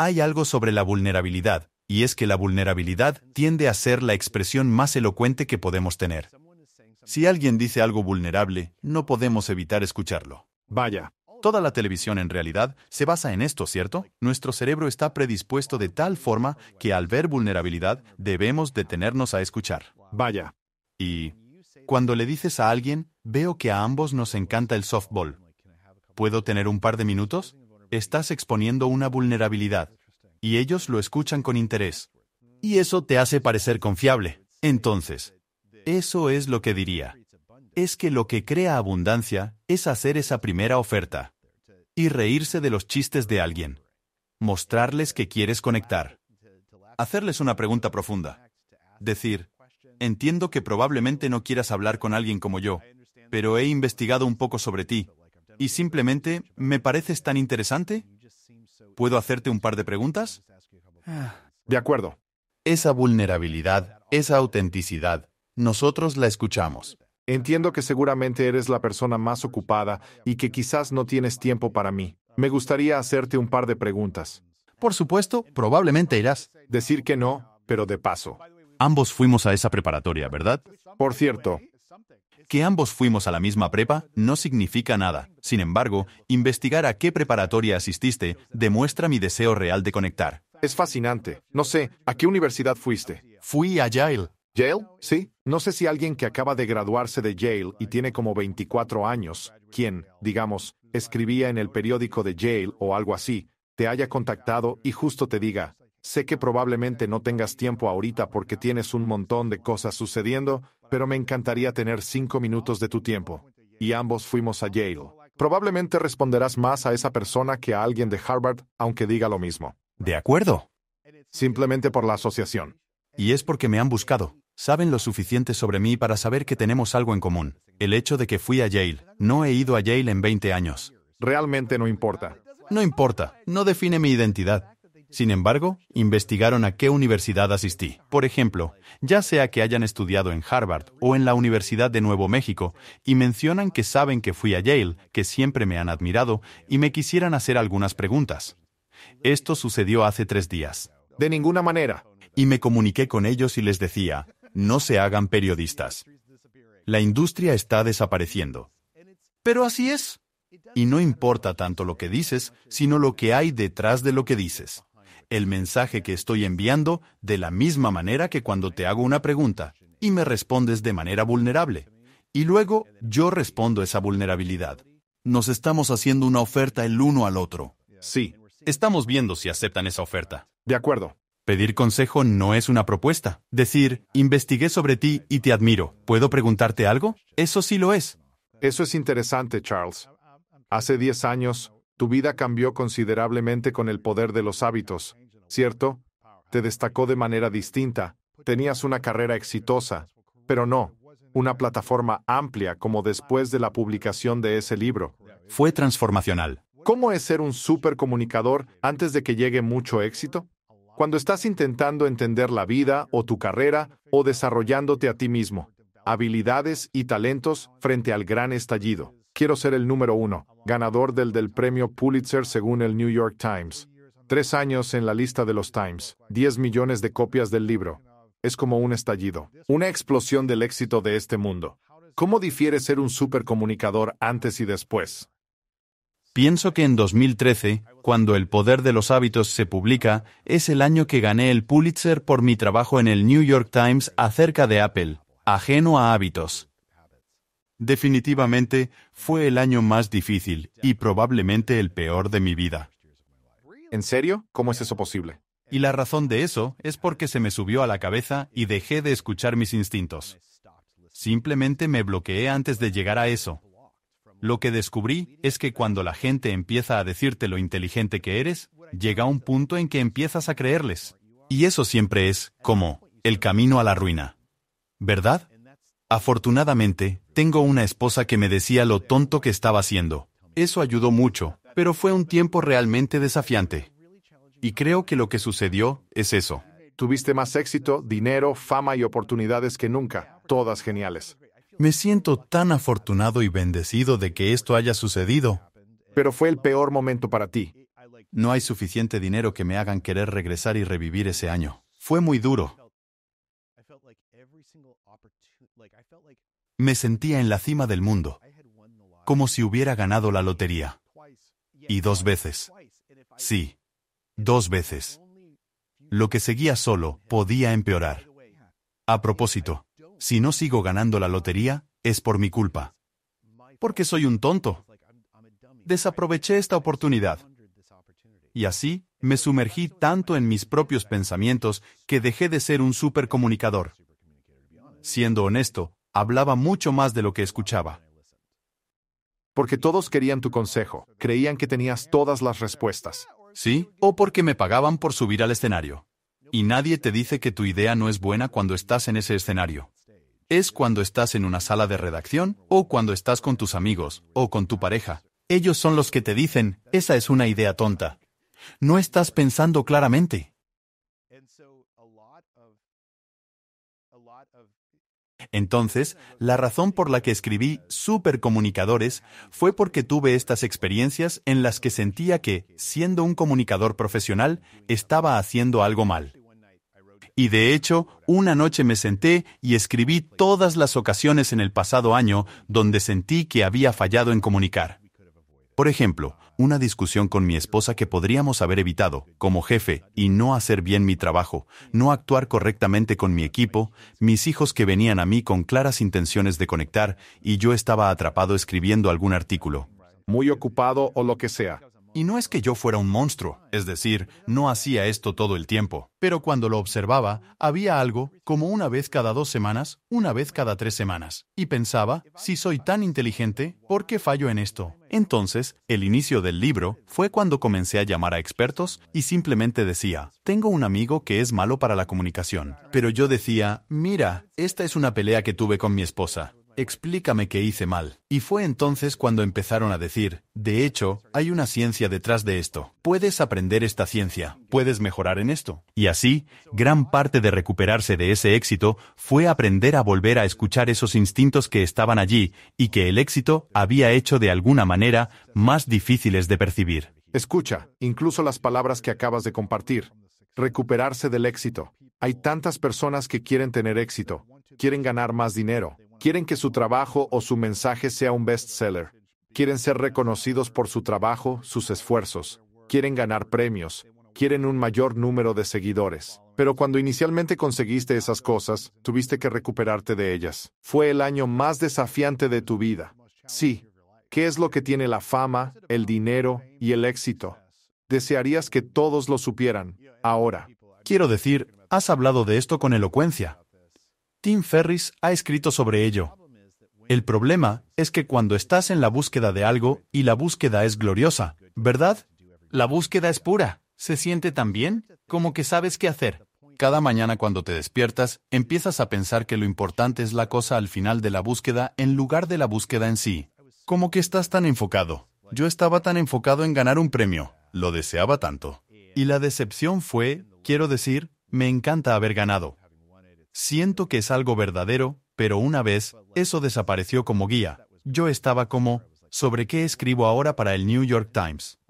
hay algo sobre la vulnerabilidad, y es que la vulnerabilidad tiende a ser la expresión más elocuente que podemos tener. Si alguien dice algo vulnerable, no podemos evitar escucharlo. Vaya. Toda la televisión en realidad se basa en esto, ¿cierto? Nuestro cerebro está predispuesto de tal forma que al ver vulnerabilidad debemos detenernos a escuchar. Vaya. Y cuando le dices a alguien, veo que a ambos nos encanta el softball. ¿Puedo tener un par de minutos? estás exponiendo una vulnerabilidad. Y ellos lo escuchan con interés. Y eso te hace parecer confiable. Entonces, eso es lo que diría. Es que lo que crea abundancia es hacer esa primera oferta. Y reírse de los chistes de alguien. Mostrarles que quieres conectar. Hacerles una pregunta profunda. Decir, entiendo que probablemente no quieras hablar con alguien como yo, pero he investigado un poco sobre ti, y simplemente, ¿me pareces tan interesante? ¿Puedo hacerte un par de preguntas? Ah. De acuerdo. Esa vulnerabilidad, esa autenticidad, nosotros la escuchamos. Entiendo que seguramente eres la persona más ocupada y que quizás no tienes tiempo para mí. Me gustaría hacerte un par de preguntas. Por supuesto, probablemente irás. Decir que no, pero de paso. Ambos fuimos a esa preparatoria, ¿verdad? Por cierto, que ambos fuimos a la misma prepa no significa nada. Sin embargo, investigar a qué preparatoria asististe demuestra mi deseo real de conectar. Es fascinante. No sé, ¿a qué universidad fuiste? Fui a Yale. ¿Yale? Sí. No sé si alguien que acaba de graduarse de Yale y tiene como 24 años, quien, digamos, escribía en el periódico de Yale o algo así, te haya contactado y justo te diga, sé que probablemente no tengas tiempo ahorita porque tienes un montón de cosas sucediendo, pero me encantaría tener cinco minutos de tu tiempo. Y ambos fuimos a Yale. Probablemente responderás más a esa persona que a alguien de Harvard, aunque diga lo mismo. De acuerdo. Simplemente por la asociación. Y es porque me han buscado. Saben lo suficiente sobre mí para saber que tenemos algo en común. El hecho de que fui a Yale. No he ido a Yale en 20 años. Realmente no importa. No importa. No define mi identidad. Sin embargo, investigaron a qué universidad asistí. Por ejemplo, ya sea que hayan estudiado en Harvard o en la Universidad de Nuevo México, y mencionan que saben que fui a Yale, que siempre me han admirado, y me quisieran hacer algunas preguntas. Esto sucedió hace tres días. De ninguna manera. Y me comuniqué con ellos y les decía, no se hagan periodistas. La industria está desapareciendo. Pero así es. Y no importa tanto lo que dices, sino lo que hay detrás de lo que dices el mensaje que estoy enviando de la misma manera que cuando te hago una pregunta y me respondes de manera vulnerable. Y luego yo respondo esa vulnerabilidad. Nos estamos haciendo una oferta el uno al otro. Sí, estamos viendo si aceptan esa oferta. De acuerdo. Pedir consejo no es una propuesta. Decir, investigué sobre ti y te admiro. ¿Puedo preguntarte algo? Eso sí lo es. Eso es interesante, Charles. Hace 10 años, tu vida cambió considerablemente con el poder de los hábitos, ¿cierto? Te destacó de manera distinta, tenías una carrera exitosa, pero no, una plataforma amplia como después de la publicación de ese libro. Fue transformacional. ¿Cómo es ser un supercomunicador antes de que llegue mucho éxito? Cuando estás intentando entender la vida o tu carrera o desarrollándote a ti mismo, habilidades y talentos frente al gran estallido. Quiero ser el número uno, ganador del del premio Pulitzer según el New York Times. Tres años en la lista de los Times, 10 millones de copias del libro. Es como un estallido, una explosión del éxito de este mundo. ¿Cómo difiere ser un supercomunicador antes y después? Pienso que en 2013, cuando El Poder de los Hábitos se publica, es el año que gané el Pulitzer por mi trabajo en el New York Times acerca de Apple, ajeno a hábitos. Definitivamente, fue el año más difícil y probablemente el peor de mi vida. ¿En serio? ¿Cómo es eso posible? Y la razón de eso es porque se me subió a la cabeza y dejé de escuchar mis instintos. Simplemente me bloqueé antes de llegar a eso. Lo que descubrí es que cuando la gente empieza a decirte lo inteligente que eres, llega un punto en que empiezas a creerles. Y eso siempre es, como, el camino a la ruina. ¿Verdad? Afortunadamente, tengo una esposa que me decía lo tonto que estaba haciendo. Eso ayudó mucho, pero fue un tiempo realmente desafiante. Y creo que lo que sucedió es eso. Tuviste más éxito, dinero, fama y oportunidades que nunca, todas geniales. Me siento tan afortunado y bendecido de que esto haya sucedido. Pero fue el peor momento para ti. No hay suficiente dinero que me hagan querer regresar y revivir ese año. Fue muy duro. Me sentía en la cima del mundo, como si hubiera ganado la lotería. Y dos veces. Sí, dos veces. Lo que seguía solo podía empeorar. A propósito, si no sigo ganando la lotería, es por mi culpa. Porque soy un tonto. Desaproveché esta oportunidad. Y así, me sumergí tanto en mis propios pensamientos que dejé de ser un comunicador. Siendo honesto, hablaba mucho más de lo que escuchaba. Porque todos querían tu consejo, creían que tenías todas las respuestas. Sí, o porque me pagaban por subir al escenario. Y nadie te dice que tu idea no es buena cuando estás en ese escenario. Es cuando estás en una sala de redacción, o cuando estás con tus amigos, o con tu pareja. Ellos son los que te dicen, esa es una idea tonta. No estás pensando claramente. Entonces, la razón por la que escribí Supercomunicadores fue porque tuve estas experiencias en las que sentía que, siendo un comunicador profesional, estaba haciendo algo mal. Y de hecho, una noche me senté y escribí todas las ocasiones en el pasado año donde sentí que había fallado en comunicar. Por ejemplo, una discusión con mi esposa que podríamos haber evitado, como jefe, y no hacer bien mi trabajo, no actuar correctamente con mi equipo, mis hijos que venían a mí con claras intenciones de conectar, y yo estaba atrapado escribiendo algún artículo. Muy ocupado o lo que sea. Y no es que yo fuera un monstruo, es decir, no hacía esto todo el tiempo, pero cuando lo observaba, había algo, como una vez cada dos semanas, una vez cada tres semanas, y pensaba, si soy tan inteligente, ¿por qué fallo en esto? Entonces, el inicio del libro fue cuando comencé a llamar a expertos y simplemente decía, tengo un amigo que es malo para la comunicación, pero yo decía, mira, esta es una pelea que tuve con mi esposa explícame qué hice mal. Y fue entonces cuando empezaron a decir, de hecho, hay una ciencia detrás de esto. Puedes aprender esta ciencia, puedes mejorar en esto. Y así, gran parte de recuperarse de ese éxito fue aprender a volver a escuchar esos instintos que estaban allí y que el éxito había hecho de alguna manera más difíciles de percibir. Escucha, incluso las palabras que acabas de compartir. Recuperarse del éxito. Hay tantas personas que quieren tener éxito, quieren ganar más dinero, Quieren que su trabajo o su mensaje sea un bestseller. Quieren ser reconocidos por su trabajo, sus esfuerzos. Quieren ganar premios. Quieren un mayor número de seguidores. Pero cuando inicialmente conseguiste esas cosas, tuviste que recuperarte de ellas. Fue el año más desafiante de tu vida. Sí. ¿Qué es lo que tiene la fama, el dinero y el éxito? Desearías que todos lo supieran, ahora. Quiero decir, has hablado de esto con elocuencia. Tim Ferris ha escrito sobre ello. El problema es que cuando estás en la búsqueda de algo y la búsqueda es gloriosa, ¿verdad? La búsqueda es pura. Se siente tan bien, como que sabes qué hacer. Cada mañana cuando te despiertas, empiezas a pensar que lo importante es la cosa al final de la búsqueda en lugar de la búsqueda en sí. Como que estás tan enfocado. Yo estaba tan enfocado en ganar un premio, lo deseaba tanto. Y la decepción fue, quiero decir, me encanta haber ganado. Siento que es algo verdadero, pero una vez, eso desapareció como guía. Yo estaba como, ¿sobre qué escribo ahora para el New York Times?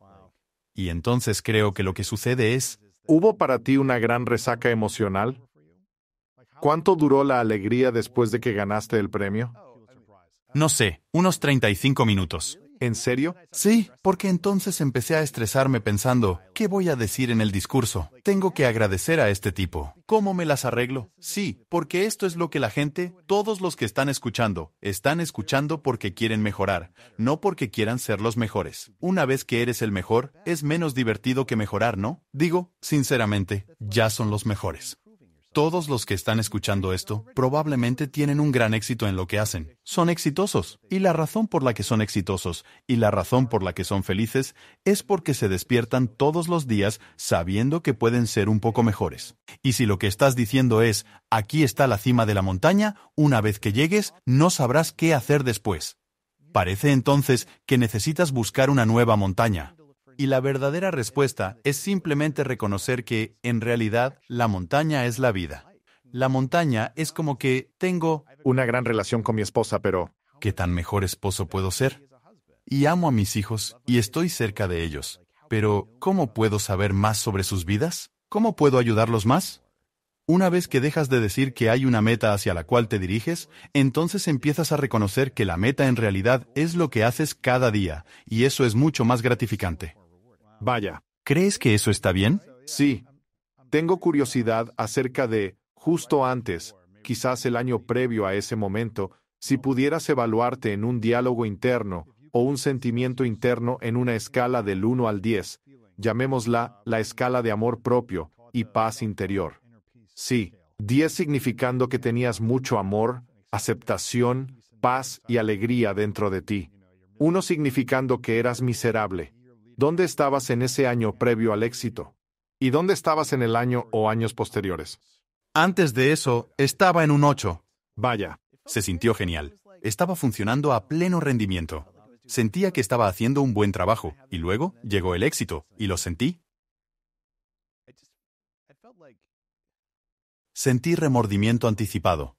Y entonces creo que lo que sucede es... ¿Hubo para ti una gran resaca emocional? ¿Cuánto duró la alegría después de que ganaste el premio? No sé, unos 35 minutos. ¿En serio? Sí, porque entonces empecé a estresarme pensando, ¿qué voy a decir en el discurso? Tengo que agradecer a este tipo. ¿Cómo me las arreglo? Sí, porque esto es lo que la gente, todos los que están escuchando, están escuchando porque quieren mejorar, no porque quieran ser los mejores. Una vez que eres el mejor, es menos divertido que mejorar, ¿no? Digo, sinceramente, ya son los mejores. Todos los que están escuchando esto probablemente tienen un gran éxito en lo que hacen. Son exitosos. Y la razón por la que son exitosos y la razón por la que son felices es porque se despiertan todos los días sabiendo que pueden ser un poco mejores. Y si lo que estás diciendo es, aquí está la cima de la montaña, una vez que llegues, no sabrás qué hacer después. Parece entonces que necesitas buscar una nueva montaña, y la verdadera respuesta es simplemente reconocer que, en realidad, la montaña es la vida. La montaña es como que tengo una gran relación con mi esposa, pero ¿qué tan mejor esposo puedo ser? Y amo a mis hijos y estoy cerca de ellos. Pero, ¿cómo puedo saber más sobre sus vidas? ¿Cómo puedo ayudarlos más? Una vez que dejas de decir que hay una meta hacia la cual te diriges, entonces empiezas a reconocer que la meta en realidad es lo que haces cada día, y eso es mucho más gratificante. Vaya. ¿Crees que eso está bien? Sí. Tengo curiosidad acerca de, justo antes, quizás el año previo a ese momento, si pudieras evaluarte en un diálogo interno o un sentimiento interno en una escala del 1 al 10, llamémosla la escala de amor propio y paz interior. Sí, 10 significando que tenías mucho amor, aceptación, paz y alegría dentro de ti. 1 significando que eras miserable, ¿Dónde estabas en ese año previo al éxito? ¿Y dónde estabas en el año o años posteriores? Antes de eso, estaba en un 8. Vaya. Se sintió genial. Estaba funcionando a pleno rendimiento. Sentía que estaba haciendo un buen trabajo, y luego llegó el éxito, y lo sentí. Sentí remordimiento anticipado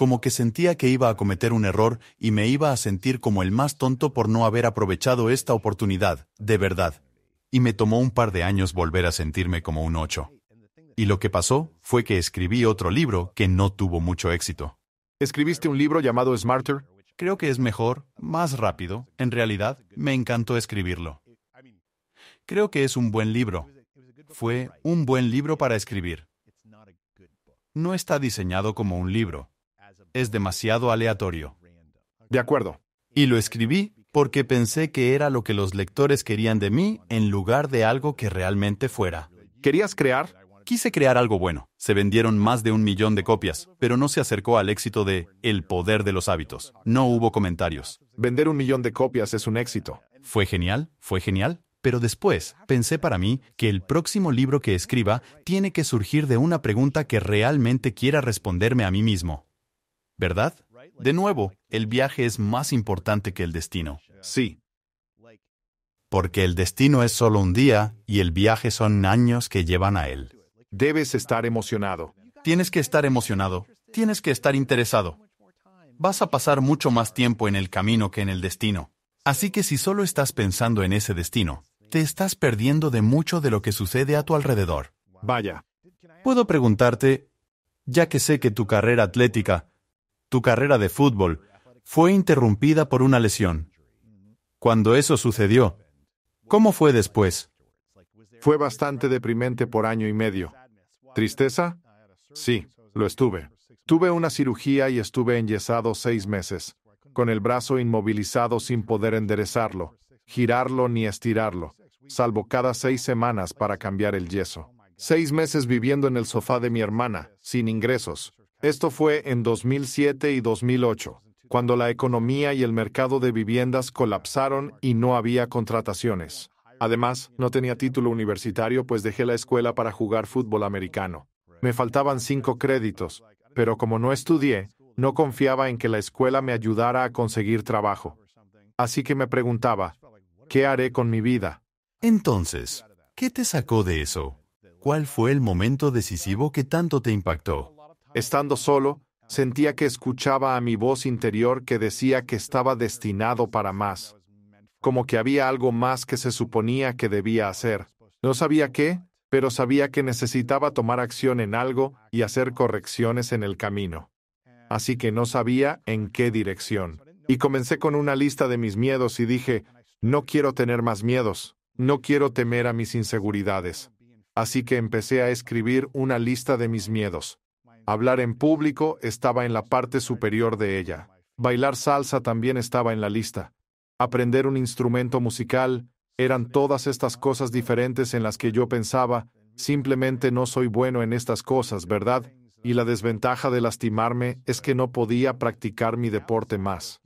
como que sentía que iba a cometer un error y me iba a sentir como el más tonto por no haber aprovechado esta oportunidad, de verdad. Y me tomó un par de años volver a sentirme como un ocho. Y lo que pasó fue que escribí otro libro que no tuvo mucho éxito. ¿Escribiste un libro llamado Smarter? Creo que es mejor, más rápido. En realidad, me encantó escribirlo. Creo que es un buen libro. Fue un buen libro para escribir. No está diseñado como un libro, es demasiado aleatorio. De acuerdo. Y lo escribí porque pensé que era lo que los lectores querían de mí en lugar de algo que realmente fuera. ¿Querías crear? Quise crear algo bueno. Se vendieron más de un millón de copias, pero no se acercó al éxito de El poder de los hábitos. No hubo comentarios. Vender un millón de copias es un éxito. Fue genial, fue genial. Pero después pensé para mí que el próximo libro que escriba tiene que surgir de una pregunta que realmente quiera responderme a mí mismo. ¿verdad? De nuevo, el viaje es más importante que el destino. Sí. Porque el destino es solo un día y el viaje son años que llevan a él. Debes estar emocionado. Tienes que estar emocionado. Tienes que estar interesado. Vas a pasar mucho más tiempo en el camino que en el destino. Así que si solo estás pensando en ese destino, te estás perdiendo de mucho de lo que sucede a tu alrededor. Vaya. Puedo preguntarte, ya que sé que tu carrera atlética tu carrera de fútbol fue interrumpida por una lesión. Cuando eso sucedió, ¿cómo fue después? Fue bastante deprimente por año y medio. ¿Tristeza? Sí, lo estuve. Tuve una cirugía y estuve enyesado seis meses, con el brazo inmovilizado sin poder enderezarlo, girarlo ni estirarlo, salvo cada seis semanas para cambiar el yeso. Seis meses viviendo en el sofá de mi hermana, sin ingresos, esto fue en 2007 y 2008, cuando la economía y el mercado de viviendas colapsaron y no había contrataciones. Además, no tenía título universitario pues dejé la escuela para jugar fútbol americano. Me faltaban cinco créditos, pero como no estudié, no confiaba en que la escuela me ayudara a conseguir trabajo. Así que me preguntaba, ¿qué haré con mi vida? Entonces, ¿qué te sacó de eso? ¿Cuál fue el momento decisivo que tanto te impactó? Estando solo, sentía que escuchaba a mi voz interior que decía que estaba destinado para más, como que había algo más que se suponía que debía hacer. No sabía qué, pero sabía que necesitaba tomar acción en algo y hacer correcciones en el camino. Así que no sabía en qué dirección. Y comencé con una lista de mis miedos y dije, no quiero tener más miedos, no quiero temer a mis inseguridades. Así que empecé a escribir una lista de mis miedos. Hablar en público estaba en la parte superior de ella. Bailar salsa también estaba en la lista. Aprender un instrumento musical, eran todas estas cosas diferentes en las que yo pensaba, simplemente no soy bueno en estas cosas, ¿verdad? Y la desventaja de lastimarme es que no podía practicar mi deporte más.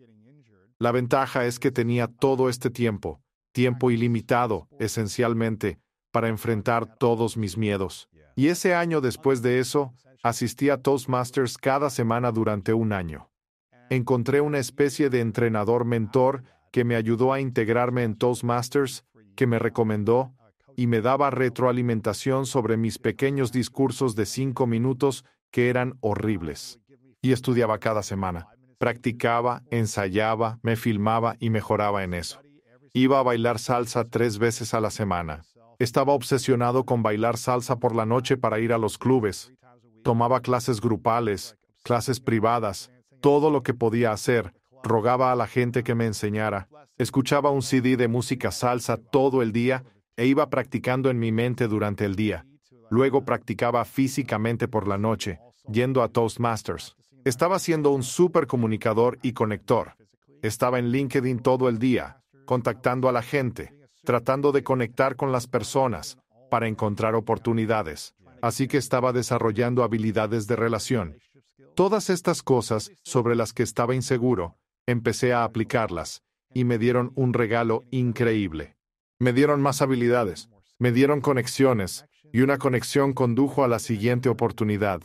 La ventaja es que tenía todo este tiempo, tiempo ilimitado, esencialmente, para enfrentar todos mis miedos. Y ese año después de eso, asistí a Toastmasters cada semana durante un año. Encontré una especie de entrenador mentor que me ayudó a integrarme en Toastmasters, que me recomendó, y me daba retroalimentación sobre mis pequeños discursos de cinco minutos que eran horribles. Y estudiaba cada semana. Practicaba, ensayaba, me filmaba y mejoraba en eso. Iba a bailar salsa tres veces a la semana. Estaba obsesionado con bailar salsa por la noche para ir a los clubes. Tomaba clases grupales, clases privadas, todo lo que podía hacer. Rogaba a la gente que me enseñara. Escuchaba un CD de música salsa todo el día e iba practicando en mi mente durante el día. Luego practicaba físicamente por la noche, yendo a Toastmasters. Estaba siendo un súper comunicador y conector. Estaba en LinkedIn todo el día, contactando a la gente, tratando de conectar con las personas, para encontrar oportunidades, así que estaba desarrollando habilidades de relación. Todas estas cosas, sobre las que estaba inseguro, empecé a aplicarlas, y me dieron un regalo increíble. Me dieron más habilidades, me dieron conexiones, y una conexión condujo a la siguiente oportunidad.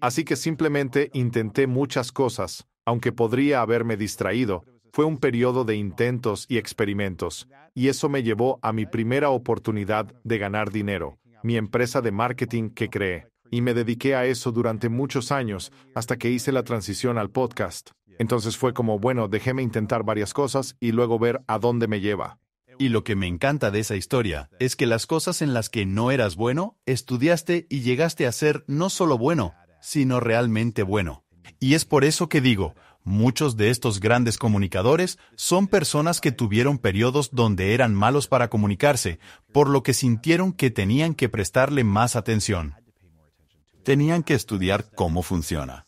Así que simplemente intenté muchas cosas, aunque podría haberme distraído, fue un periodo de intentos y experimentos, y eso me llevó a mi primera oportunidad de ganar dinero, mi empresa de marketing que creé, y me dediqué a eso durante muchos años hasta que hice la transición al podcast. Entonces fue como, bueno, déjeme intentar varias cosas y luego ver a dónde me lleva. Y lo que me encanta de esa historia es que las cosas en las que no eras bueno, estudiaste y llegaste a ser no solo bueno, sino realmente bueno. Y es por eso que digo, Muchos de estos grandes comunicadores son personas que tuvieron periodos donde eran malos para comunicarse, por lo que sintieron que tenían que prestarle más atención. Tenían que estudiar cómo funciona.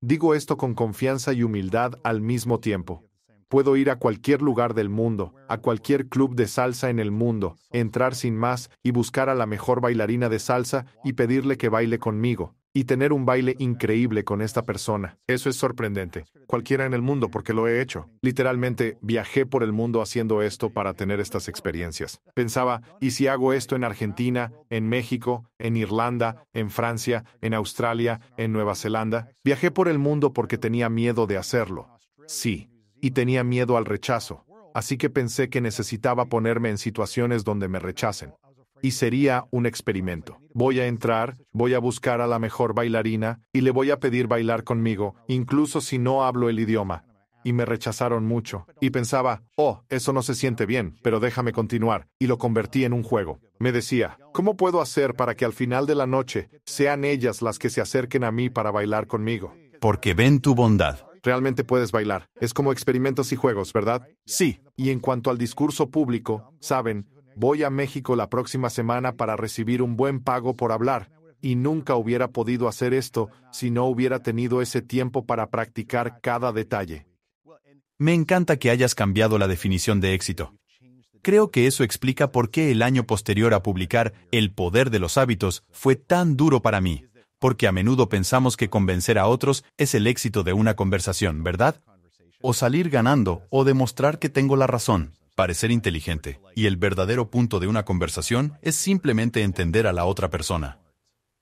Digo esto con confianza y humildad al mismo tiempo. Puedo ir a cualquier lugar del mundo, a cualquier club de salsa en el mundo, entrar sin más y buscar a la mejor bailarina de salsa y pedirle que baile conmigo, y tener un baile increíble con esta persona. Eso es sorprendente. Cualquiera en el mundo porque lo he hecho. Literalmente, viajé por el mundo haciendo esto para tener estas experiencias. Pensaba, ¿y si hago esto en Argentina, en México, en Irlanda, en Francia, en Australia, en Nueva Zelanda? Viajé por el mundo porque tenía miedo de hacerlo. Sí. Y tenía miedo al rechazo. Así que pensé que necesitaba ponerme en situaciones donde me rechacen y sería un experimento. Voy a entrar, voy a buscar a la mejor bailarina, y le voy a pedir bailar conmigo, incluso si no hablo el idioma. Y me rechazaron mucho, y pensaba, oh, eso no se siente bien, pero déjame continuar, y lo convertí en un juego. Me decía, ¿cómo puedo hacer para que al final de la noche sean ellas las que se acerquen a mí para bailar conmigo? Porque ven tu bondad realmente puedes bailar. Es como experimentos y juegos, ¿verdad? Sí. Y en cuanto al discurso público, saben, Voy a México la próxima semana para recibir un buen pago por hablar, y nunca hubiera podido hacer esto si no hubiera tenido ese tiempo para practicar cada detalle. Me encanta que hayas cambiado la definición de éxito. Creo que eso explica por qué el año posterior a publicar El poder de los hábitos fue tan duro para mí, porque a menudo pensamos que convencer a otros es el éxito de una conversación, ¿verdad? O salir ganando, o demostrar que tengo la razón parecer inteligente, y el verdadero punto de una conversación es simplemente entender a la otra persona.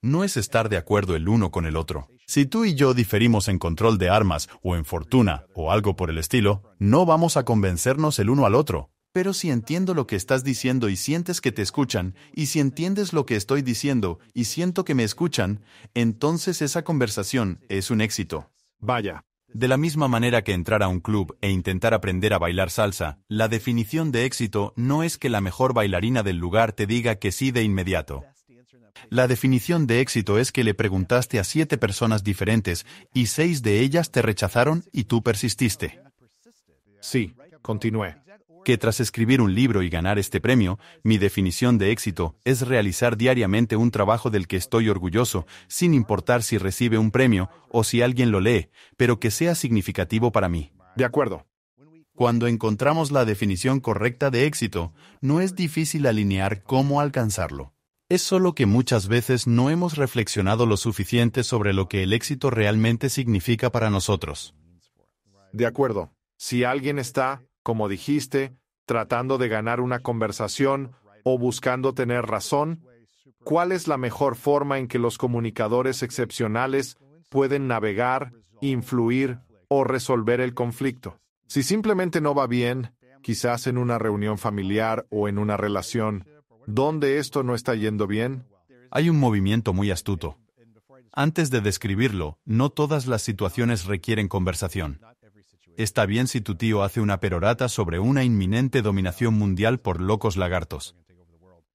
No es estar de acuerdo el uno con el otro. Si tú y yo diferimos en control de armas o en fortuna o algo por el estilo, no vamos a convencernos el uno al otro. Pero si entiendo lo que estás diciendo y sientes que te escuchan, y si entiendes lo que estoy diciendo y siento que me escuchan, entonces esa conversación es un éxito. Vaya, de la misma manera que entrar a un club e intentar aprender a bailar salsa, la definición de éxito no es que la mejor bailarina del lugar te diga que sí de inmediato. La definición de éxito es que le preguntaste a siete personas diferentes y seis de ellas te rechazaron y tú persististe. Sí, continué que tras escribir un libro y ganar este premio, mi definición de éxito es realizar diariamente un trabajo del que estoy orgulloso, sin importar si recibe un premio o si alguien lo lee, pero que sea significativo para mí. De acuerdo. Cuando encontramos la definición correcta de éxito, no es difícil alinear cómo alcanzarlo. Es solo que muchas veces no hemos reflexionado lo suficiente sobre lo que el éxito realmente significa para nosotros. De acuerdo. Si alguien está como dijiste, tratando de ganar una conversación o buscando tener razón? ¿Cuál es la mejor forma en que los comunicadores excepcionales pueden navegar, influir o resolver el conflicto? Si simplemente no va bien, quizás en una reunión familiar o en una relación, donde esto no está yendo bien, hay un movimiento muy astuto. Antes de describirlo, no todas las situaciones requieren conversación está bien si tu tío hace una perorata sobre una inminente dominación mundial por locos lagartos.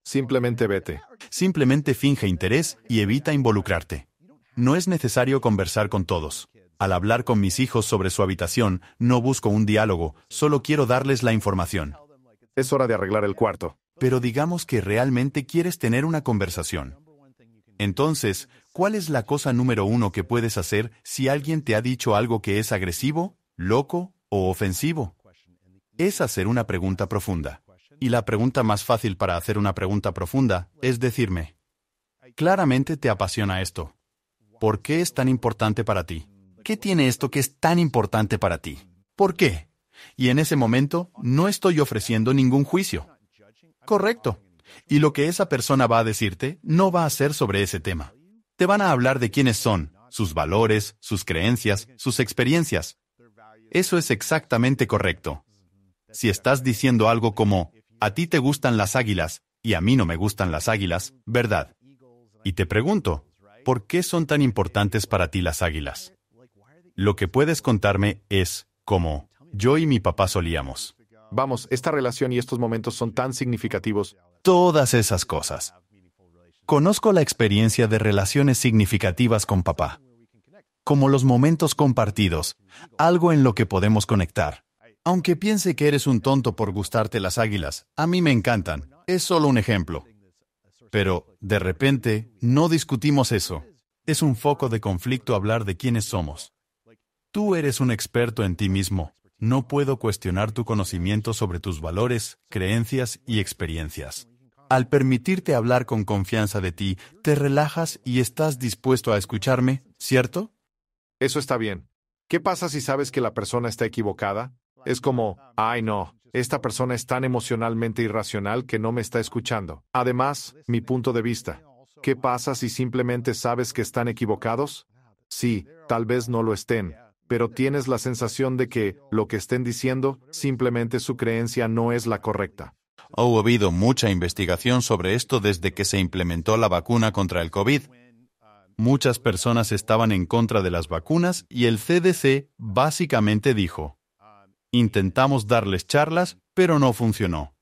Simplemente vete. Simplemente finge interés y evita involucrarte. No es necesario conversar con todos. Al hablar con mis hijos sobre su habitación, no busco un diálogo, solo quiero darles la información. Es hora de arreglar el cuarto. Pero digamos que realmente quieres tener una conversación. Entonces, ¿cuál es la cosa número uno que puedes hacer si alguien te ha dicho algo que es agresivo? loco o ofensivo? Es hacer una pregunta profunda. Y la pregunta más fácil para hacer una pregunta profunda es decirme, claramente te apasiona esto. ¿Por qué es tan importante para ti? ¿Qué tiene esto que es tan importante para ti? ¿Por qué? Y en ese momento no estoy ofreciendo ningún juicio. Correcto. Y lo que esa persona va a decirte no va a ser sobre ese tema. Te van a hablar de quiénes son, sus valores, sus creencias, sus experiencias, eso es exactamente correcto. Si estás diciendo algo como, a ti te gustan las águilas, y a mí no me gustan las águilas, ¿verdad? Y te pregunto, ¿por qué son tan importantes para ti las águilas? Lo que puedes contarme es, cómo yo y mi papá solíamos. Vamos, esta relación y estos momentos son tan significativos. Todas esas cosas. Conozco la experiencia de relaciones significativas con papá como los momentos compartidos, algo en lo que podemos conectar. Aunque piense que eres un tonto por gustarte las águilas, a mí me encantan, es solo un ejemplo. Pero, de repente, no discutimos eso. Es un foco de conflicto hablar de quiénes somos. Tú eres un experto en ti mismo, no puedo cuestionar tu conocimiento sobre tus valores, creencias y experiencias. Al permitirte hablar con confianza de ti, te relajas y estás dispuesto a escucharme, ¿cierto? Eso está bien. ¿Qué pasa si sabes que la persona está equivocada? Es como, ay no, esta persona es tan emocionalmente irracional que no me está escuchando. Además, mi punto de vista. ¿Qué pasa si simplemente sabes que están equivocados? Sí, tal vez no lo estén, pero tienes la sensación de que lo que estén diciendo, simplemente su creencia no es la correcta. Ha habido mucha investigación sobre esto desde que se implementó la vacuna contra el COVID, muchas personas estaban en contra de las vacunas y el CDC básicamente dijo, intentamos darles charlas, pero no funcionó.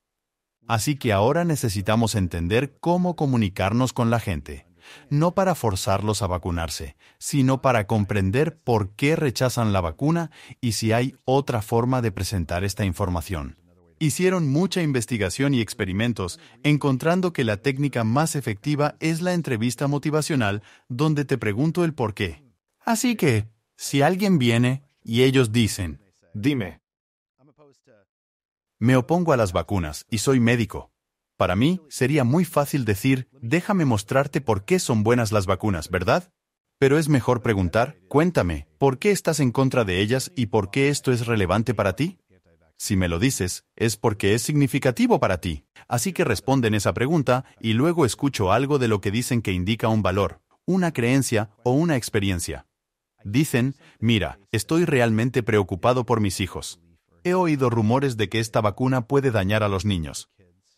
Así que ahora necesitamos entender cómo comunicarnos con la gente, no para forzarlos a vacunarse, sino para comprender por qué rechazan la vacuna y si hay otra forma de presentar esta información. Hicieron mucha investigación y experimentos, encontrando que la técnica más efectiva es la entrevista motivacional, donde te pregunto el por qué. Así que, si alguien viene y ellos dicen, dime, me opongo a las vacunas y soy médico. Para mí, sería muy fácil decir, déjame mostrarte por qué son buenas las vacunas, ¿verdad? Pero es mejor preguntar, cuéntame, ¿por qué estás en contra de ellas y por qué esto es relevante para ti? Si me lo dices, es porque es significativo para ti. Así que responden esa pregunta y luego escucho algo de lo que dicen que indica un valor, una creencia o una experiencia. Dicen, mira, estoy realmente preocupado por mis hijos. He oído rumores de que esta vacuna puede dañar a los niños.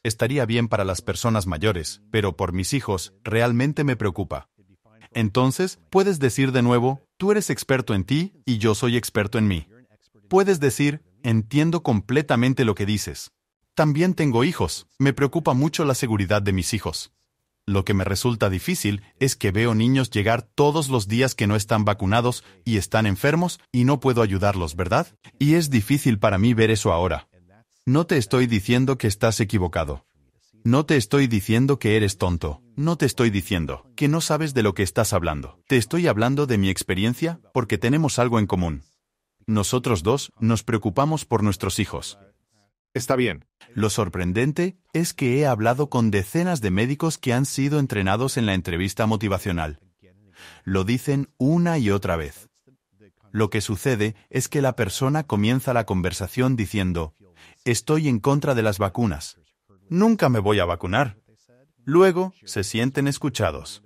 Estaría bien para las personas mayores, pero por mis hijos realmente me preocupa. Entonces, puedes decir de nuevo, tú eres experto en ti y yo soy experto en mí. Puedes decir, entiendo completamente lo que dices. También tengo hijos, me preocupa mucho la seguridad de mis hijos. Lo que me resulta difícil es que veo niños llegar todos los días que no están vacunados y están enfermos y no puedo ayudarlos, ¿verdad? Y es difícil para mí ver eso ahora. No te estoy diciendo que estás equivocado. No te estoy diciendo que eres tonto. No te estoy diciendo que no sabes de lo que estás hablando. Te estoy hablando de mi experiencia porque tenemos algo en común. Nosotros dos nos preocupamos por nuestros hijos. Está bien. Lo sorprendente es que he hablado con decenas de médicos que han sido entrenados en la entrevista motivacional. Lo dicen una y otra vez. Lo que sucede es que la persona comienza la conversación diciendo, estoy en contra de las vacunas. Nunca me voy a vacunar. Luego se sienten escuchados.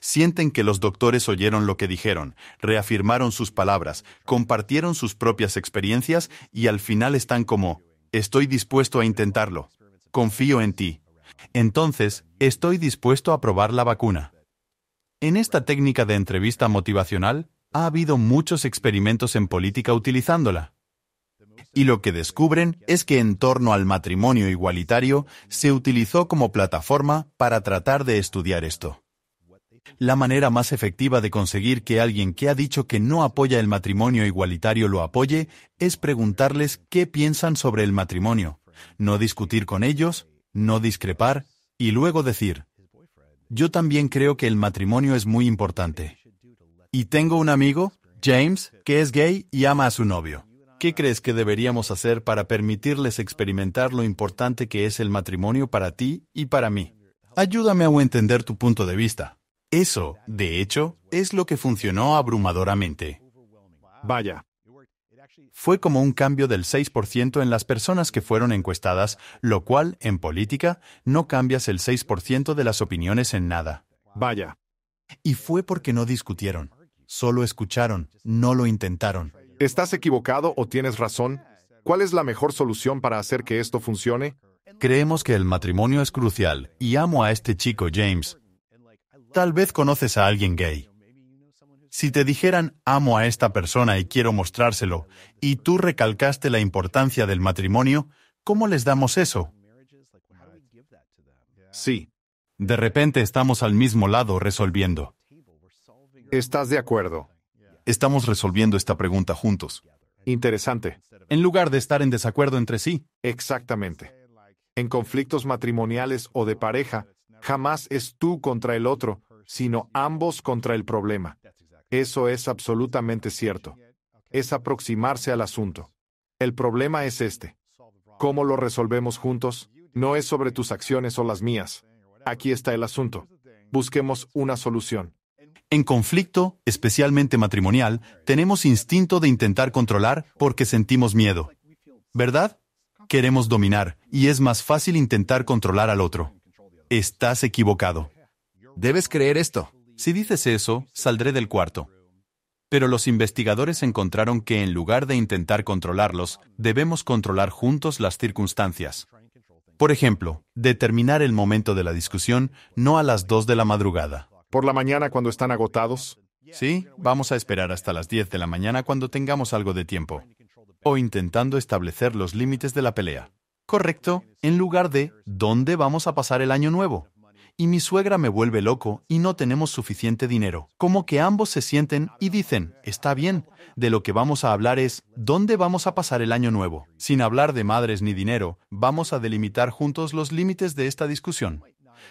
Sienten que los doctores oyeron lo que dijeron, reafirmaron sus palabras, compartieron sus propias experiencias y al final están como, estoy dispuesto a intentarlo, confío en ti. Entonces, estoy dispuesto a probar la vacuna. En esta técnica de entrevista motivacional, ha habido muchos experimentos en política utilizándola. Y lo que descubren es que en torno al matrimonio igualitario se utilizó como plataforma para tratar de estudiar esto la manera más efectiva de conseguir que alguien que ha dicho que no apoya el matrimonio igualitario lo apoye es preguntarles qué piensan sobre el matrimonio, no discutir con ellos, no discrepar, y luego decir, yo también creo que el matrimonio es muy importante. Y tengo un amigo, James, que es gay y ama a su novio. ¿Qué crees que deberíamos hacer para permitirles experimentar lo importante que es el matrimonio para ti y para mí? Ayúdame a entender tu punto de vista. Eso, de hecho, es lo que funcionó abrumadoramente. Vaya. Fue como un cambio del 6% en las personas que fueron encuestadas, lo cual, en política, no cambias el 6% de las opiniones en nada. Vaya. Y fue porque no discutieron, solo escucharon, no lo intentaron. ¿Estás equivocado o tienes razón? ¿Cuál es la mejor solución para hacer que esto funcione? Creemos que el matrimonio es crucial, y amo a este chico James, Tal vez conoces a alguien gay. Si te dijeran amo a esta persona y quiero mostrárselo, y tú recalcaste la importancia del matrimonio, ¿cómo les damos eso? Sí. De repente estamos al mismo lado resolviendo. ¿Estás de acuerdo? Estamos resolviendo esta pregunta juntos. Interesante. En lugar de estar en desacuerdo entre sí. Exactamente. En conflictos matrimoniales o de pareja, Jamás es tú contra el otro, sino ambos contra el problema. Eso es absolutamente cierto. Es aproximarse al asunto. El problema es este. ¿Cómo lo resolvemos juntos? No es sobre tus acciones o las mías. Aquí está el asunto. Busquemos una solución. En conflicto, especialmente matrimonial, tenemos instinto de intentar controlar porque sentimos miedo. ¿Verdad? Queremos dominar, y es más fácil intentar controlar al otro. Estás equivocado. Debes creer esto. Si dices eso, saldré del cuarto. Pero los investigadores encontraron que en lugar de intentar controlarlos, debemos controlar juntos las circunstancias. Por ejemplo, determinar el momento de la discusión no a las 2 de la madrugada. ¿Por la mañana cuando están agotados? Sí, vamos a esperar hasta las 10 de la mañana cuando tengamos algo de tiempo. O intentando establecer los límites de la pelea. Correcto, en lugar de ¿dónde vamos a pasar el año nuevo? Y mi suegra me vuelve loco y no tenemos suficiente dinero. Como que ambos se sienten y dicen, está bien, de lo que vamos a hablar es ¿dónde vamos a pasar el año nuevo? Sin hablar de madres ni dinero, vamos a delimitar juntos los límites de esta discusión.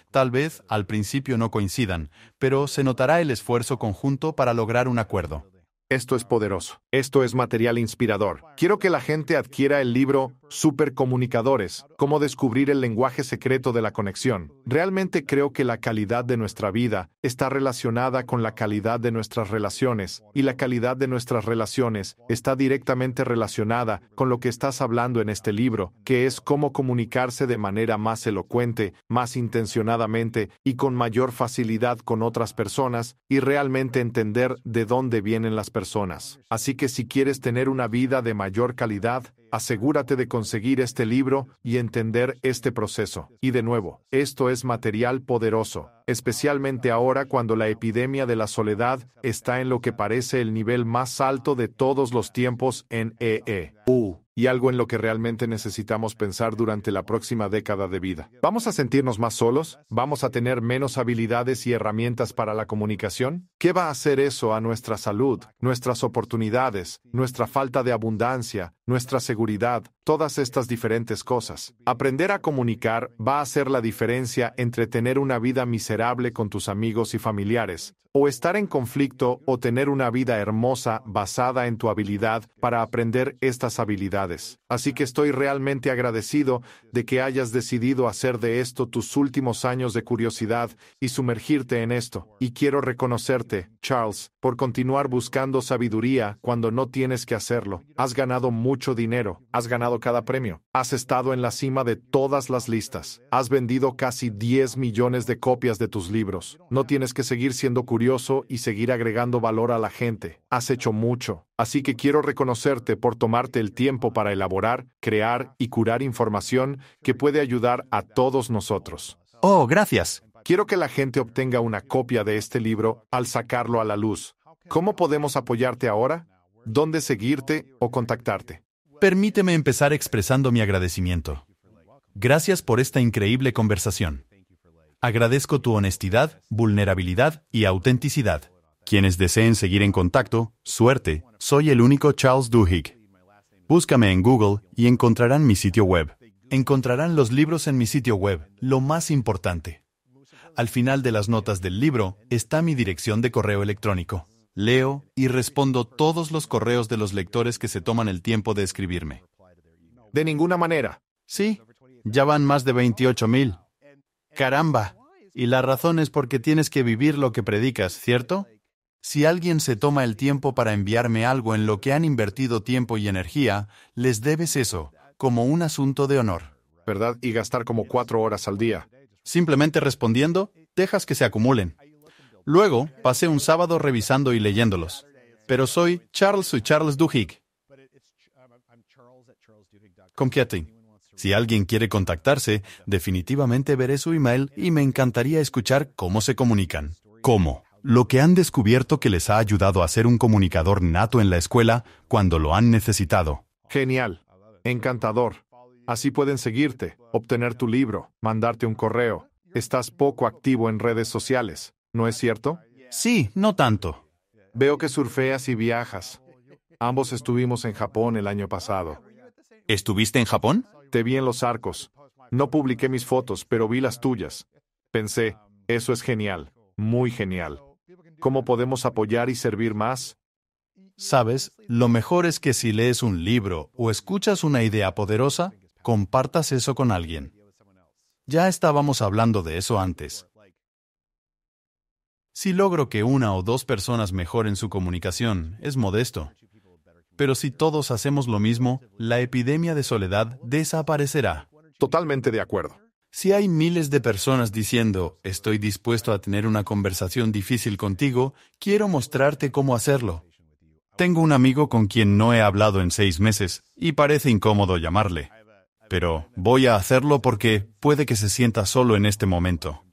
Tal vez al principio no coincidan, pero se notará el esfuerzo conjunto para lograr un acuerdo. Esto es poderoso. Esto es material inspirador. Quiero que la gente adquiera el libro comunicadores, cómo descubrir el lenguaje secreto de la conexión. Realmente creo que la calidad de nuestra vida está relacionada con la calidad de nuestras relaciones, y la calidad de nuestras relaciones está directamente relacionada con lo que estás hablando en este libro, que es cómo comunicarse de manera más elocuente, más intencionadamente y con mayor facilidad con otras personas, y realmente entender de dónde vienen las personas. Así que si quieres tener una vida de mayor calidad, asegúrate de conseguir este libro y entender este proceso. Y de nuevo, esto es material poderoso especialmente ahora cuando la epidemia de la soledad está en lo que parece el nivel más alto de todos los tiempos en e e. u uh. y algo en lo que realmente necesitamos pensar durante la próxima década de vida. ¿Vamos a sentirnos más solos? ¿Vamos a tener menos habilidades y herramientas para la comunicación? ¿Qué va a hacer eso a nuestra salud, nuestras oportunidades, nuestra falta de abundancia, nuestra seguridad, todas estas diferentes cosas. Aprender a comunicar va a hacer la diferencia entre tener una vida miserable con tus amigos y familiares, o estar en conflicto o tener una vida hermosa basada en tu habilidad para aprender estas habilidades. Así que estoy realmente agradecido de que hayas decidido hacer de esto tus últimos años de curiosidad y sumergirte en esto. Y quiero reconocerte, Charles, por continuar buscando sabiduría cuando no tienes que hacerlo. Has ganado mucho dinero, has ganado cada premio. Has estado en la cima de todas las listas. Has vendido casi 10 millones de copias de tus libros. No tienes que seguir siendo curioso y seguir agregando valor a la gente. Has hecho mucho. Así que quiero reconocerte por tomarte el tiempo para elaborar, crear y curar información que puede ayudar a todos nosotros. Oh, gracias. Quiero que la gente obtenga una copia de este libro al sacarlo a la luz. ¿Cómo podemos apoyarte ahora? ¿Dónde seguirte o contactarte? Permíteme empezar expresando mi agradecimiento. Gracias por esta increíble conversación. Agradezco tu honestidad, vulnerabilidad y autenticidad. Quienes deseen seguir en contacto, suerte, soy el único Charles Duhigg. Búscame en Google y encontrarán mi sitio web. Encontrarán los libros en mi sitio web, lo más importante. Al final de las notas del libro está mi dirección de correo electrónico leo y respondo todos los correos de los lectores que se toman el tiempo de escribirme. De ninguna manera. Sí, ya van más de 28,000. mil. Caramba. Y la razón es porque tienes que vivir lo que predicas, ¿cierto? Si alguien se toma el tiempo para enviarme algo en lo que han invertido tiempo y energía, les debes eso, como un asunto de honor. ¿Verdad? Y gastar como cuatro horas al día. Simplemente respondiendo, dejas que se acumulen. Luego, pasé un sábado revisando y leyéndolos. Pero soy Charles, y Charles Duhigg. Conquiati. Si alguien quiere contactarse, definitivamente veré su email y me encantaría escuchar cómo se comunican. ¿Cómo? Lo que han descubierto que les ha ayudado a ser un comunicador nato en la escuela cuando lo han necesitado. Genial. Encantador. Así pueden seguirte, obtener tu libro, mandarte un correo. Estás poco activo en redes sociales. ¿no es cierto? Sí, no tanto. Veo que surfeas y viajas. Ambos estuvimos en Japón el año pasado. ¿Estuviste en Japón? Te vi en los arcos. No publiqué mis fotos, pero vi las tuyas. Pensé, eso es genial, muy genial. ¿Cómo podemos apoyar y servir más? Sabes, lo mejor es que si lees un libro o escuchas una idea poderosa, compartas eso con alguien. Ya estábamos hablando de eso antes. Si logro que una o dos personas mejoren su comunicación, es modesto. Pero si todos hacemos lo mismo, la epidemia de soledad desaparecerá. Totalmente de acuerdo. Si hay miles de personas diciendo, estoy dispuesto a tener una conversación difícil contigo, quiero mostrarte cómo hacerlo. Tengo un amigo con quien no he hablado en seis meses, y parece incómodo llamarle. Pero voy a hacerlo porque puede que se sienta solo en este momento.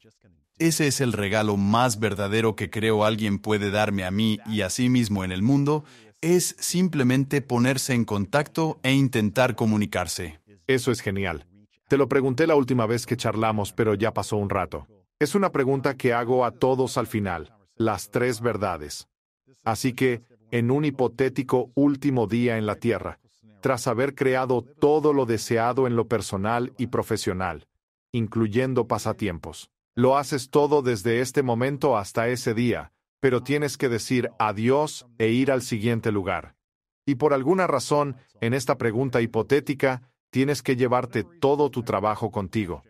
Ese es el regalo más verdadero que creo alguien puede darme a mí y a sí mismo en el mundo, es simplemente ponerse en contacto e intentar comunicarse. Eso es genial. Te lo pregunté la última vez que charlamos, pero ya pasó un rato. Es una pregunta que hago a todos al final, las tres verdades. Así que, en un hipotético último día en la Tierra, tras haber creado todo lo deseado en lo personal y profesional, incluyendo pasatiempos, lo haces todo desde este momento hasta ese día, pero tienes que decir adiós e ir al siguiente lugar. Y por alguna razón, en esta pregunta hipotética, tienes que llevarte todo tu trabajo contigo.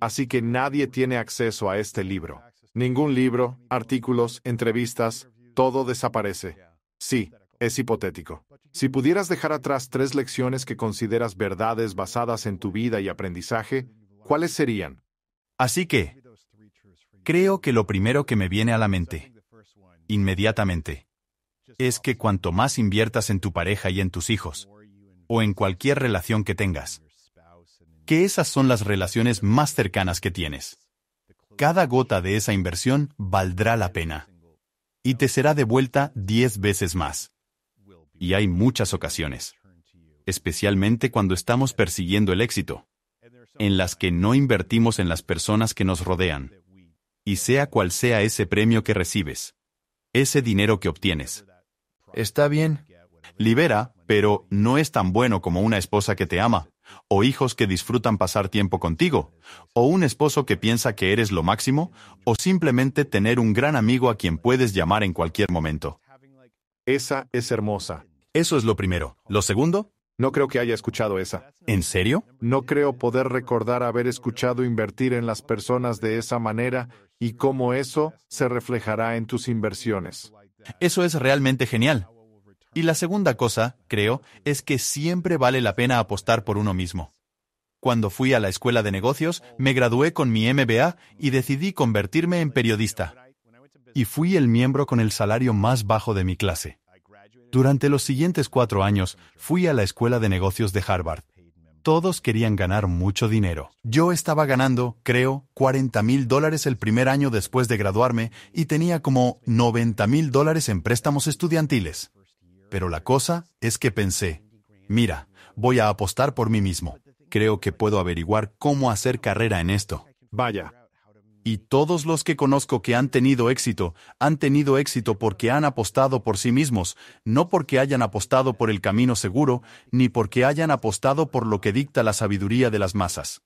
Así que nadie tiene acceso a este libro. Ningún libro, artículos, entrevistas, todo desaparece. Sí, es hipotético. Si pudieras dejar atrás tres lecciones que consideras verdades basadas en tu vida y aprendizaje, ¿cuáles serían? Así que, Creo que lo primero que me viene a la mente, inmediatamente, es que cuanto más inviertas en tu pareja y en tus hijos, o en cualquier relación que tengas, que esas son las relaciones más cercanas que tienes. Cada gota de esa inversión valdrá la pena. Y te será devuelta diez veces más. Y hay muchas ocasiones, especialmente cuando estamos persiguiendo el éxito, en las que no invertimos en las personas que nos rodean, y sea cual sea ese premio que recibes. Ese dinero que obtienes. Está bien. Libera, pero no es tan bueno como una esposa que te ama, o hijos que disfrutan pasar tiempo contigo, o un esposo que piensa que eres lo máximo, o simplemente tener un gran amigo a quien puedes llamar en cualquier momento. Esa es hermosa. Eso es lo primero. Lo segundo, no creo que haya escuchado esa. ¿En serio? No creo poder recordar haber escuchado invertir en las personas de esa manera y cómo eso se reflejará en tus inversiones. Eso es realmente genial. Y la segunda cosa, creo, es que siempre vale la pena apostar por uno mismo. Cuando fui a la escuela de negocios, me gradué con mi MBA y decidí convertirme en periodista. Y fui el miembro con el salario más bajo de mi clase. Durante los siguientes cuatro años, fui a la Escuela de Negocios de Harvard. Todos querían ganar mucho dinero. Yo estaba ganando, creo, 40 mil dólares el primer año después de graduarme y tenía como 90 mil dólares en préstamos estudiantiles. Pero la cosa es que pensé, mira, voy a apostar por mí mismo. Creo que puedo averiguar cómo hacer carrera en esto. Vaya, y todos los que conozco que han tenido éxito, han tenido éxito porque han apostado por sí mismos, no porque hayan apostado por el camino seguro, ni porque hayan apostado por lo que dicta la sabiduría de las masas.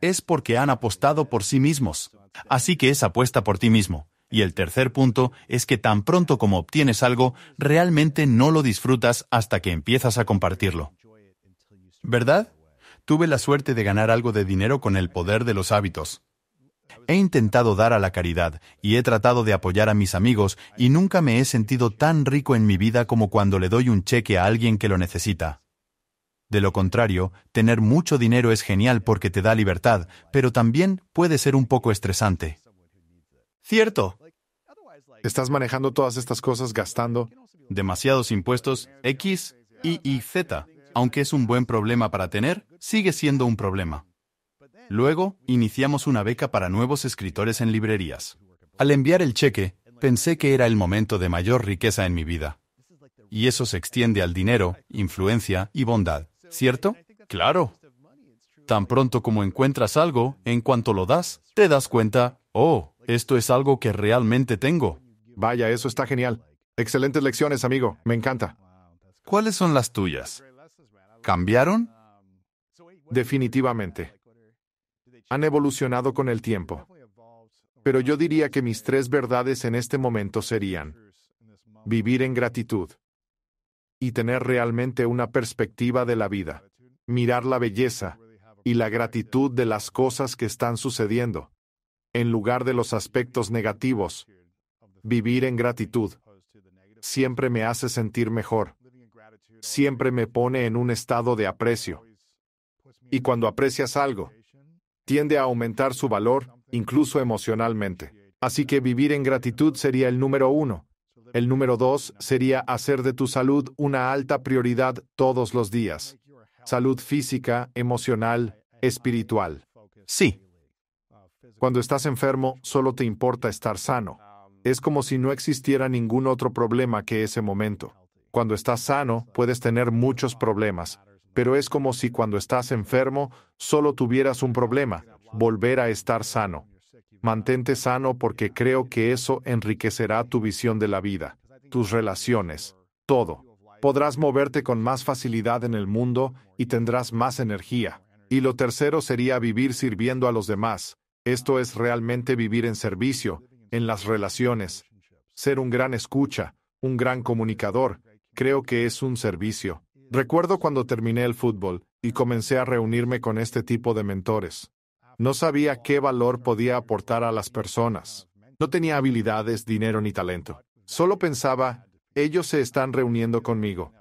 Es porque han apostado por sí mismos. Así que es apuesta por ti mismo. Y el tercer punto es que tan pronto como obtienes algo, realmente no lo disfrutas hasta que empiezas a compartirlo. ¿Verdad? Tuve la suerte de ganar algo de dinero con el poder de los hábitos. He intentado dar a la caridad y he tratado de apoyar a mis amigos y nunca me he sentido tan rico en mi vida como cuando le doy un cheque a alguien que lo necesita. De lo contrario, tener mucho dinero es genial porque te da libertad, pero también puede ser un poco estresante. Cierto. Estás manejando todas estas cosas gastando demasiados impuestos X, Y y Z. Aunque es un buen problema para tener, sigue siendo un problema. Luego, iniciamos una beca para nuevos escritores en librerías. Al enviar el cheque, pensé que era el momento de mayor riqueza en mi vida. Y eso se extiende al dinero, influencia y bondad, ¿cierto? Claro. Tan pronto como encuentras algo, en cuanto lo das, te das cuenta, oh, esto es algo que realmente tengo. Vaya, eso está genial. Excelentes lecciones, amigo. Me encanta. ¿Cuáles son las tuyas? ¿Cambiaron? Definitivamente han evolucionado con el tiempo. Pero yo diría que mis tres verdades en este momento serían vivir en gratitud y tener realmente una perspectiva de la vida, mirar la belleza y la gratitud de las cosas que están sucediendo, en lugar de los aspectos negativos. Vivir en gratitud siempre me hace sentir mejor, siempre me pone en un estado de aprecio. Y cuando aprecias algo, tiende a aumentar su valor, incluso emocionalmente. Así que vivir en gratitud sería el número uno. El número dos sería hacer de tu salud una alta prioridad todos los días. Salud física, emocional, espiritual. Sí. Cuando estás enfermo, solo te importa estar sano. Es como si no existiera ningún otro problema que ese momento. Cuando estás sano, puedes tener muchos problemas, pero es como si cuando estás enfermo solo tuvieras un problema, volver a estar sano. Mantente sano porque creo que eso enriquecerá tu visión de la vida, tus relaciones, todo. Podrás moverte con más facilidad en el mundo y tendrás más energía. Y lo tercero sería vivir sirviendo a los demás. Esto es realmente vivir en servicio, en las relaciones. Ser un gran escucha, un gran comunicador, creo que es un servicio. Recuerdo cuando terminé el fútbol y comencé a reunirme con este tipo de mentores. No sabía qué valor podía aportar a las personas. No tenía habilidades, dinero ni talento. Solo pensaba, ellos se están reuniendo conmigo.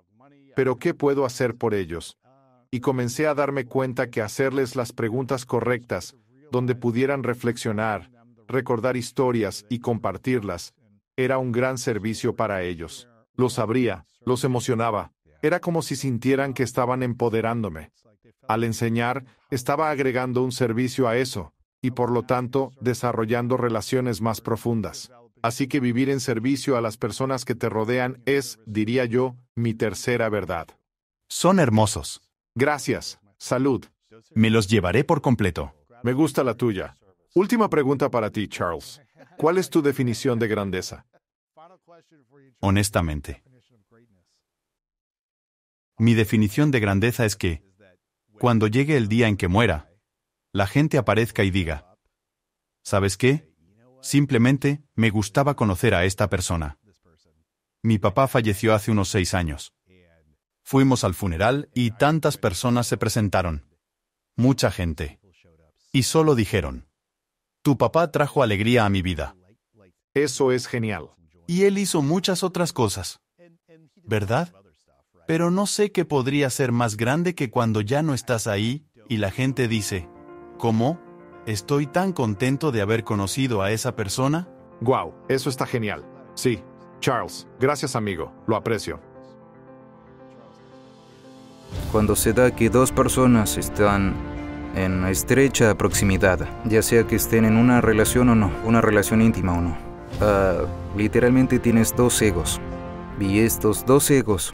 Pero ¿qué puedo hacer por ellos? Y comencé a darme cuenta que hacerles las preguntas correctas, donde pudieran reflexionar, recordar historias y compartirlas, era un gran servicio para ellos. Los abría, los emocionaba, era como si sintieran que estaban empoderándome. Al enseñar, estaba agregando un servicio a eso, y por lo tanto, desarrollando relaciones más profundas. Así que vivir en servicio a las personas que te rodean es, diría yo, mi tercera verdad. Son hermosos. Gracias. Salud. Me los llevaré por completo. Me gusta la tuya. Última pregunta para ti, Charles. ¿Cuál es tu definición de grandeza? Honestamente, mi definición de grandeza es que, cuando llegue el día en que muera, la gente aparezca y diga, ¿sabes qué? Simplemente, me gustaba conocer a esta persona. Mi papá falleció hace unos seis años. Fuimos al funeral y tantas personas se presentaron. Mucha gente. Y solo dijeron, tu papá trajo alegría a mi vida. Eso es genial. Y él hizo muchas otras cosas. ¿Verdad? Pero no sé qué podría ser más grande que cuando ya no estás ahí, y la gente dice, ¿cómo? Estoy tan contento de haber conocido a esa persona. Wow, eso está genial. Sí, Charles, gracias amigo, lo aprecio. Cuando se da que dos personas están en estrecha proximidad, ya sea que estén en una relación o no, una relación íntima o no, ah, literalmente tienes dos egos. Y estos dos egos